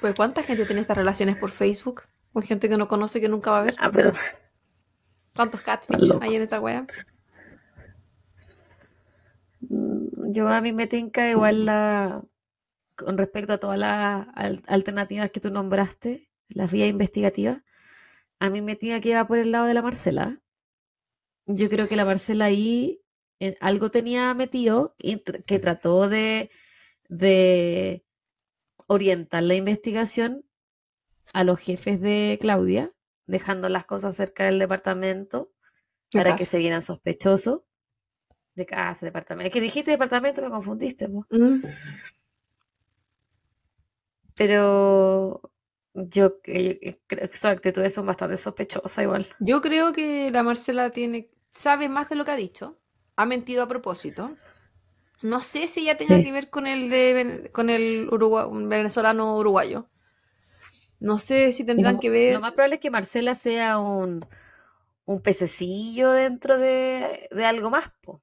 pues, ¿cuánta gente tiene estas relaciones por Facebook? Con gente que no conoce que nunca va a ver. Ah, pero. ¿Cuántos catfish hay en esa wea? Mm, yo a mí me tinca igual la. Con respecto a todas las alternativas que tú nombraste, las vías investigativas, a mí me tinca que iba por el lado de la Marcela. Yo creo que la Marcela ahí eh, algo tenía metido que trató de de orientar la investigación a los jefes de Claudia, dejando las cosas cerca del departamento para que se vieran sospechosos. De casa, departamento. Es que dijiste departamento, me confundiste. Mm. Pero yo, eh, eh, creo que sus actitudes son bastante sospechosas igual. Yo creo que la Marcela tiene, sabe más de lo que ha dicho. Ha mentido a propósito. No sé si ya tenga que ver con el de con el venezolano uruguayo. No sé si tendrán que ver. Lo más probable es que Marcela sea un, un pececillo dentro de, de algo más, po.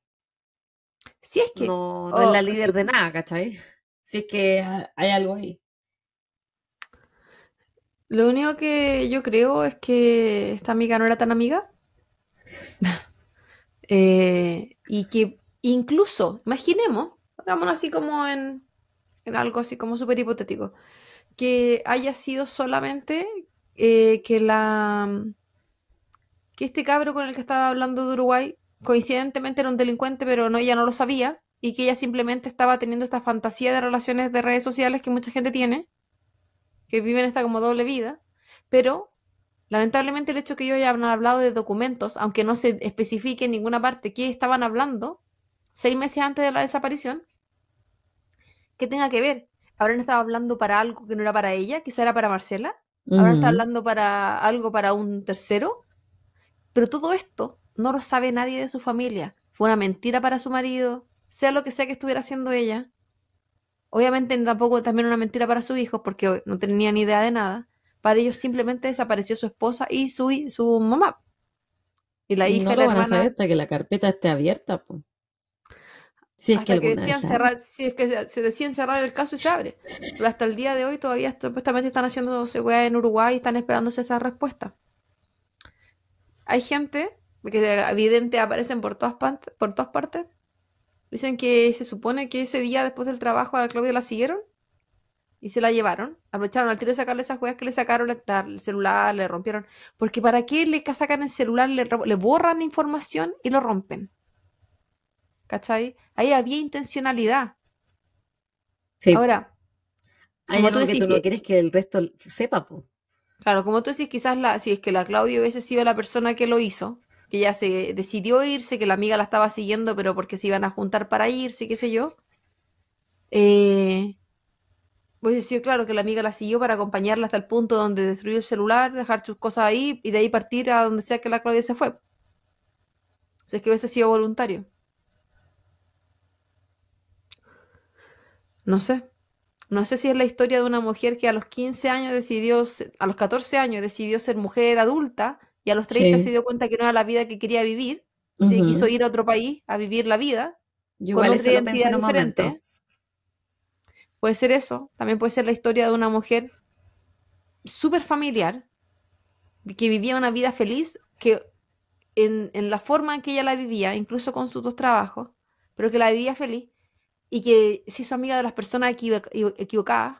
Si es que. No, es oh, la pues líder de nada, ¿cachai? Si es que hay algo ahí. Lo único que yo creo es que esta amiga no era tan amiga. Eh, y que Incluso, imaginemos, pongámonos así como en, algo así como súper hipotético, que haya sido solamente eh, que la que este cabro con el que estaba hablando de Uruguay coincidentemente era un delincuente, pero no ella no lo sabía y que ella simplemente estaba teniendo esta fantasía de relaciones de redes sociales que mucha gente tiene, que viven esta como doble vida, pero lamentablemente el hecho que ellos hayan hablado de documentos, aunque no se especifique en ninguna parte qué estaban hablando, seis meses antes de la desaparición, ¿qué tenga que ver? Ahora no estaba hablando para algo que no era para ella? Quizá era para Marcela. Ahora está hablando para algo para un tercero? Pero todo esto no lo sabe nadie de su familia. Fue una mentira para su marido, sea lo que sea que estuviera haciendo ella. Obviamente tampoco también una mentira para su hijo, porque no tenía ni idea de nada. Para ellos simplemente desapareció su esposa y su, mamá. Y la hija no a hasta que la carpeta esté abierta, pues. Si es, que, cerrar, se decían cerrar el caso y se abre. Pero hasta el día de hoy todavía supuestamente están haciendo weas en Uruguay y están esperándose esa respuesta. Hay gente, que evidente aparecen por todas, partes, dicen que se supone que ese día después del trabajo a la Claudia la siguieron y se la llevaron. Aprovecharon al tiro de sacarle esas weas que le sacaron, el celular, le rompieron. Porque ¿para qué le sacan el celular, le, le borran la información y lo rompen? ¿cachai? Ahí había intencionalidad. Ahora, Hay como tú que tú no quieres que el resto sepa, Claro, como tú decís, quizás la, si es que la Claudia hubiese sido la persona que lo hizo, que ya se decidió irse, que la amiga la estaba siguiendo, pero porque se iban a juntar para irse, qué sé yo. Eh, hubiese sido claro que la amiga la siguió para acompañarla hasta el punto donde destruyó el celular, dejar sus cosas ahí y de ahí partir a donde sea que la Claudia se fue. Si es que hubiese sido voluntario. No sé. No sé si es la historia de una mujer que a los 15 años decidió, a los 14 años decidió ser mujer adulta y a los 30 se dio cuenta que no era la vida que quería vivir y se quiso ir a otro país a vivir la vida Yo con otra identidad diferente. Puede ser eso. También puede ser la historia de una mujer súper familiar que vivía una vida feliz que en, en, la forma en que ella la vivía, incluso con sus dos trabajos, pero que la vivía feliz, y que si hizo amiga de las personas equivocadas.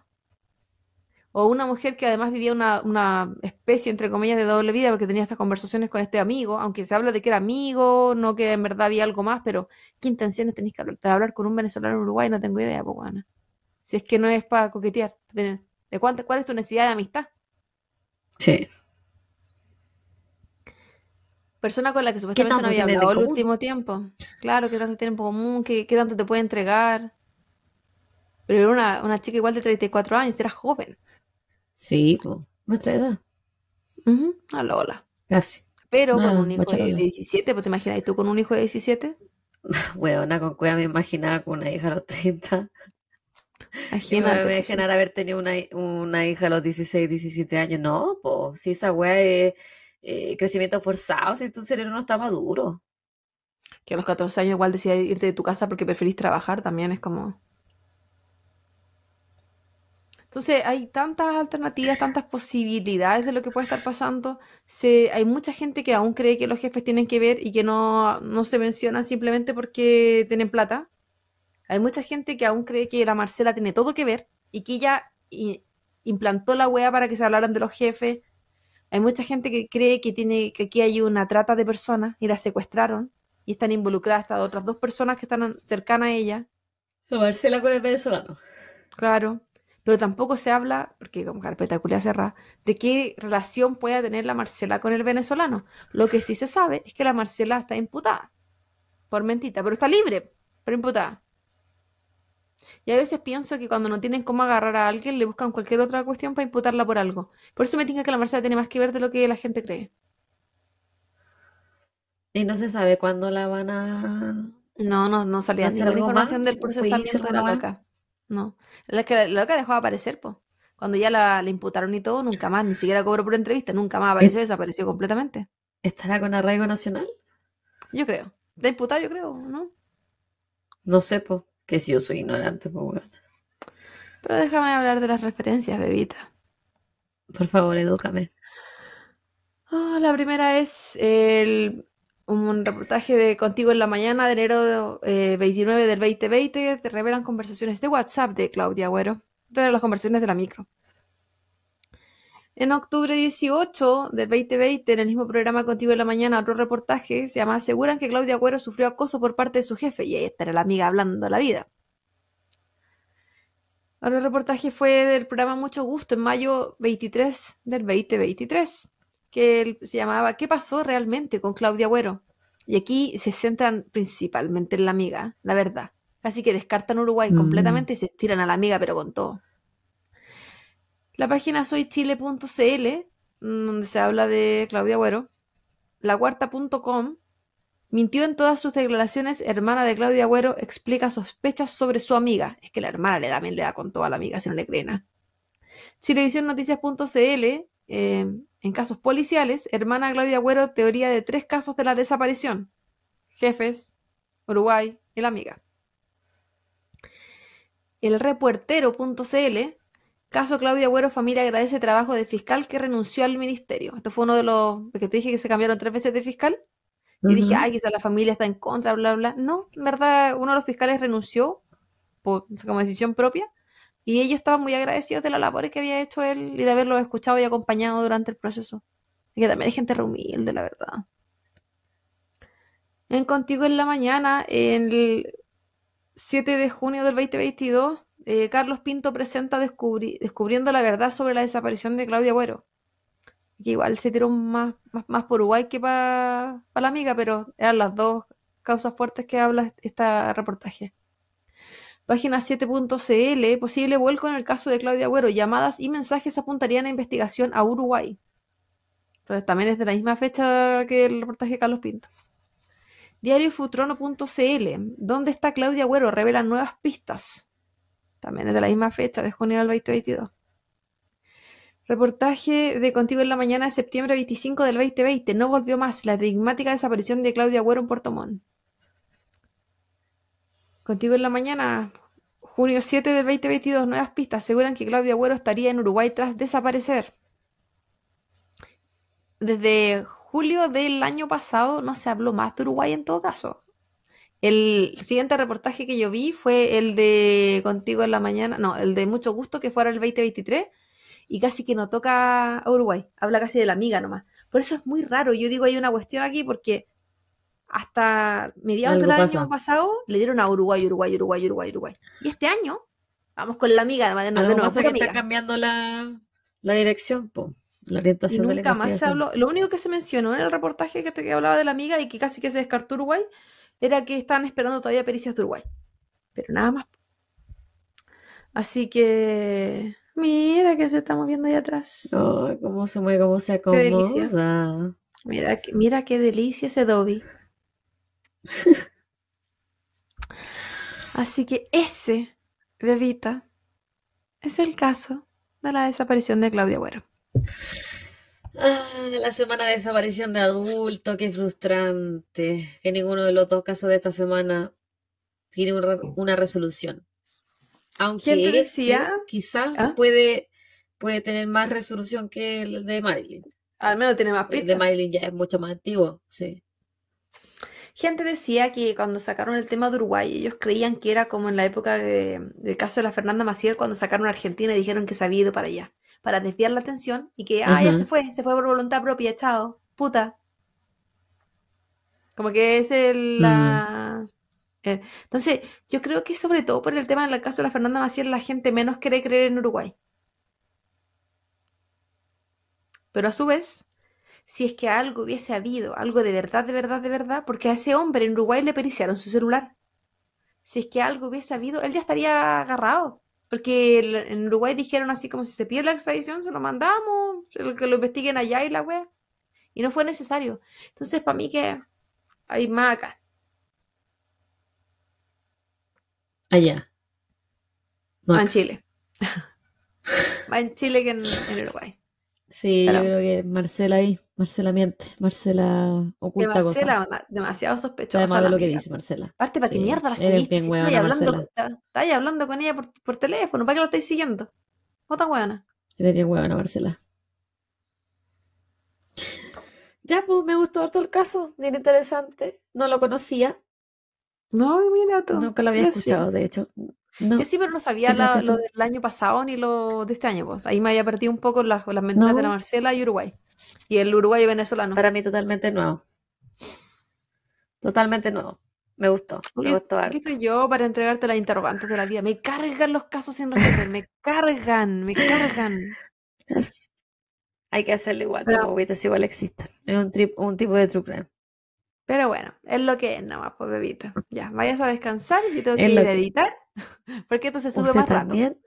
O una mujer que además vivía una, una, especie, entre comillas, de doble vida porque tenía estas conversaciones con este amigo, aunque se habla de que era amigo, no que en verdad había algo más, pero ¿qué intenciones tenéis que hablar? hablar con un venezolano en Uruguay? No tengo idea, pues Si es que no es para coquetear. ¿De ¿Cuál es tu necesidad de amistad? Sí persona con la que supuestamente no había hablado el último tiempo. Claro, qué tanto tiempo común, qué, qué tanto te puede entregar. Pero era una, una, chica igual de 34 años, era joven. Sí, nuestra edad. Uh a Lola. Casi. Pero con un hijo de 17, pues te imaginas, ¿y tú con un hijo de 17? Huevona, con cueva me imaginaba con una hija a los 30. Imagínate. Me haber tenido una, una hija a los 16, 17 años. No, pues si esa wea es eh, crecimiento forzado si tu cerebro no está maduro. Que a los 14 años igual decidas irte de tu casa porque preferís trabajar también es como... Entonces hay tantas alternativas, tantas posibilidades de lo que puede estar pasando. Se, hay mucha gente que aún cree que los jefes tienen que ver y que no, se mencionan simplemente porque tienen plata. Hay mucha gente que aún cree que la Marcela tiene todo que ver y que ella implantó la wea para que se hablaran de los jefes. Hay mucha gente que cree que, tiene, que aquí hay una trata de personas y la secuestraron y están involucradas otras dos personas que están cercanas a ella. La Marcela con el venezolano. Claro, pero tampoco se habla, porque como carpeta culia cerrada, de qué relación pueda tener la Marcela con el venezolano. Lo que sí se sabe es que la Marcela está imputada por mentita, pero está libre, pero imputada. Y a veces pienso que cuando no tienen cómo agarrar a alguien, le buscan cualquier otra cuestión para imputarla por algo. Por eso me tinca que la Marcela tiene más que ver de lo que la gente cree. Y no se sabe cuándo la van a. No, no, no salía información del procesamiento de la loca. No. La que la loca dejó de aparecer, pues. Cuando ya la, imputaron y todo, nunca más, ni siquiera cobró por entrevista, nunca más apareció, desapareció completamente. ¿Estará con arraigo nacional? Yo creo. De imputado, yo creo, ¿no? No sé, pues. Que si yo soy ignorante, pues bueno. Pero déjame hablar de las referencias, bebita. Por favor, edúcame. Ah, la primera es el, un reportaje de Contigo en la Mañana de enero 29 eh, del 2020. Te revelan conversaciones de WhatsApp de Claudia Agüero. De las conversaciones de la micro. En octubre 18 del 2020, en el mismo programa Contigo en la Mañana, otro reportaje se llama Aseguran que Claudia Agüero sufrió acoso por parte de su jefe. Y ahí estará la amiga hablando de la vida. Otro reportaje fue del programa Mucho Gusto en mayo 23 del 2023, que se llamaba ¿Qué pasó realmente con Claudia Agüero? Y aquí se centran principalmente en la amiga, la verdad. Así que descartan Uruguay mm. completamente y se estiran a la amiga, pero con todo la página soychile.cl, mm, donde se habla de Claudia Agüero, laguarta.com, mintió en todas sus declaraciones, hermana de Claudia Agüero explica sospechas sobre su amiga. Es que la hermana le da, también le da con toda la amiga, si no le creen. ¿ah? Chilevisiónnoticias.cl eh, en casos policiales, hermana Claudia Agüero, teoría de tres casos de la desaparición. Jefes, Uruguay y la amiga. El Caso Claudia Agüero Familia agradece trabajo de fiscal que renunció al ministerio. Esto fue uno de los que te dije que se cambiaron tres veces de fiscal. Y dije, ay, quizás la familia está en contra, bla, bla. No, en verdad, uno de los fiscales renunció por, como decisión propia y ellos estaban muy agradecidos de la labor que había hecho él y de haberlo escuchado y acompañado durante el proceso. Y que también hay gente humilde, la verdad. En Contigo en la Mañana, el 7 de junio del 2022, eh, Carlos Pinto presenta descubri Descubriendo la verdad sobre la desaparición de Claudia Agüero. igual se tiró más, más, por Uruguay que para pa la amiga, pero eran las dos causas fuertes que habla este reportaje. Página 7.cl, posible vuelco en el caso de Claudia Agüero. Llamadas y mensajes apuntarían a investigación a Uruguay. Entonces también es de la misma fecha que el reportaje de Carlos Pinto. Diario Futrono.cl ¿dónde está Claudia Agüero? Revelan nuevas pistas. También es de la misma fecha, de junio del 2022. Reportaje de Contigo en la mañana de septiembre 25 del 2020. No volvió más la enigmática desaparición de Claudia Agüero en Puerto Montt. Contigo en la mañana, junio 7 del 2022. Nuevas pistas aseguran que Claudia Agüero estaría en Uruguay tras desaparecer. Desde julio del año pasado no se habló más de Uruguay en todo caso. El siguiente reportaje que yo vi fue el de Contigo en la Mañana, no, el de Mucho Gusto, que fue ahora el 2023, y casi que no toca a Uruguay, habla casi de la amiga nomás. Por eso es muy raro, yo digo hay una cuestión aquí porque hasta mediados del año pasado le dieron a Uruguay, Uruguay, Uruguay, Uruguay, Uruguay. Y este año vamos con la amiga, de, no, de pasa que está cambiando la, dirección, la orientación lo único que se mencionó en el reportaje que, te, que hablaba de la amiga y que casi que se descartó Uruguay era que están esperando todavía pericias de Uruguay. Pero nada más. Así que. Mira que se está moviendo ahí atrás. Oh, cómo se mueve, cómo se acomoda. Qué Mira, mira qué delicia ese Dobby. Así que ese, bebita, es el caso de la desaparición de Claudia Güero. Ah, la semana de desaparición de adulto, qué frustrante. Que ninguno de los dos casos de esta semana tiene una resolución. Aunque ¿Quién este decía? Quizá quizás ¿Ah? puede, puede tener más resolución que el de Marilyn. Al menos tiene más El de Marilyn ya es mucho más antiguo, sí. Gente decía que cuando sacaron el tema de Uruguay, ellos creían que era como en la época del caso de la Fernanda Maciel, cuando sacaron a Argentina y dijeron que se había ido para allá para desviar la atención y que, ah, ya se fue, se fue por voluntad propia, chao, puta. Como que es el, mm. la... Eh, entonces, yo creo que sobre todo por el tema del caso de la Fernanda Maciel, la gente menos quiere creer en Uruguay. Pero a su vez, si es que algo hubiese habido, algo de verdad, de verdad, de verdad, porque a ese hombre en Uruguay le periciaron su celular. Si es que algo hubiese habido, él ya estaría agarrado. Porque en Uruguay dijeron así como si se pierde la extradición, se lo mandamos, que lo investiguen allá y la wea. Y no fue necesario. Entonces, para mí que hay más acá. Allá. en Chile. más en Chile que en Uruguay. Sí, yo creo que Marcela ahí, Marcela miente, Marcela oculta Marcela, demasiado sospechosa. Además de lo que dice Marcela. Aparte, ¿para qué mierda la seguiste? Si estáis hablando, está hablando con ella por, por, teléfono, ¿para qué la estáis siguiendo? No tan huevona. Eres bien huevona, Marcela. Ya, pues me gustó harto el caso, bien interesante. No lo conocía. No, mira tú. Nunca lo había escuchado, de hecho yo sí, pero no sabía lo del año pasado ni lo de este año. Pues. Ahí me había perdido un poco las, mentiras de la Marcela y Uruguay. Y el Uruguay y venezolano. Para mí totalmente nuevo. Totalmente nuevo. Me gustó, me gustó harto. ¿Qué estoy yo para entregarte las interrogantes de la vida. Me cargan los casos sin resolver, me cargan, me cargan. hay que hacerlo igual, pero igual existen. Es un, trip, un tipo de true Pero bueno, es lo que es nada más, pues bebita. Ya, vayas a descansar, yo tengo que ir a editar. Porque entonces pues, sube ¿Usted también?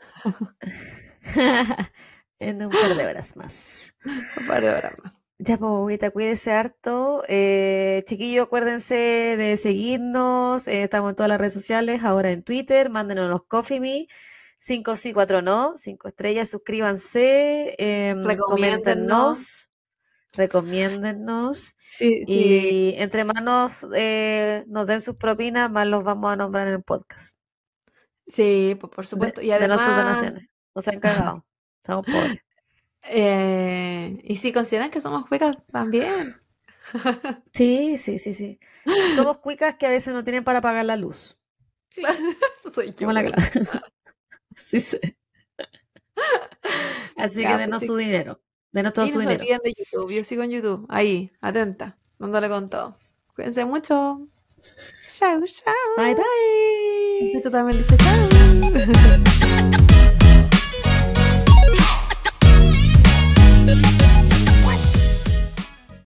en un par de horas más. Un par de horas más. Ya, pues cuídese harto. chiquillos eh, chiquillo, acuérdense de seguirnos. Eh, estamos en todas las redes sociales, ahora en Twitter. Mándenos los Coffee Me. 5 sí, cuatro no. Cinco estrellas, suscríbanse. Eh, recomiéndennos. Recomiéndennos. Y entre más eh, nos den sus propinas, más los vamos a nombrar en el podcast. Sí, por supuesto. Y además, de donaciones. Nos han cagado. Estamos pobres. Eh, y si consideran que somos cuicas también. Sí, sí, sí, sí. Somos cuicas que a veces no tienen para pagar la luz. Claro, eso soy yo. Como la sí, sí. Así que pues denos su dinero. Denos todo su dinero. YouTube. Yo sigo en YouTube. Ahí, atenta. Dándole con todo. Cuídense mucho. Chao, chao. Bye, bye. Y tú también dices chao.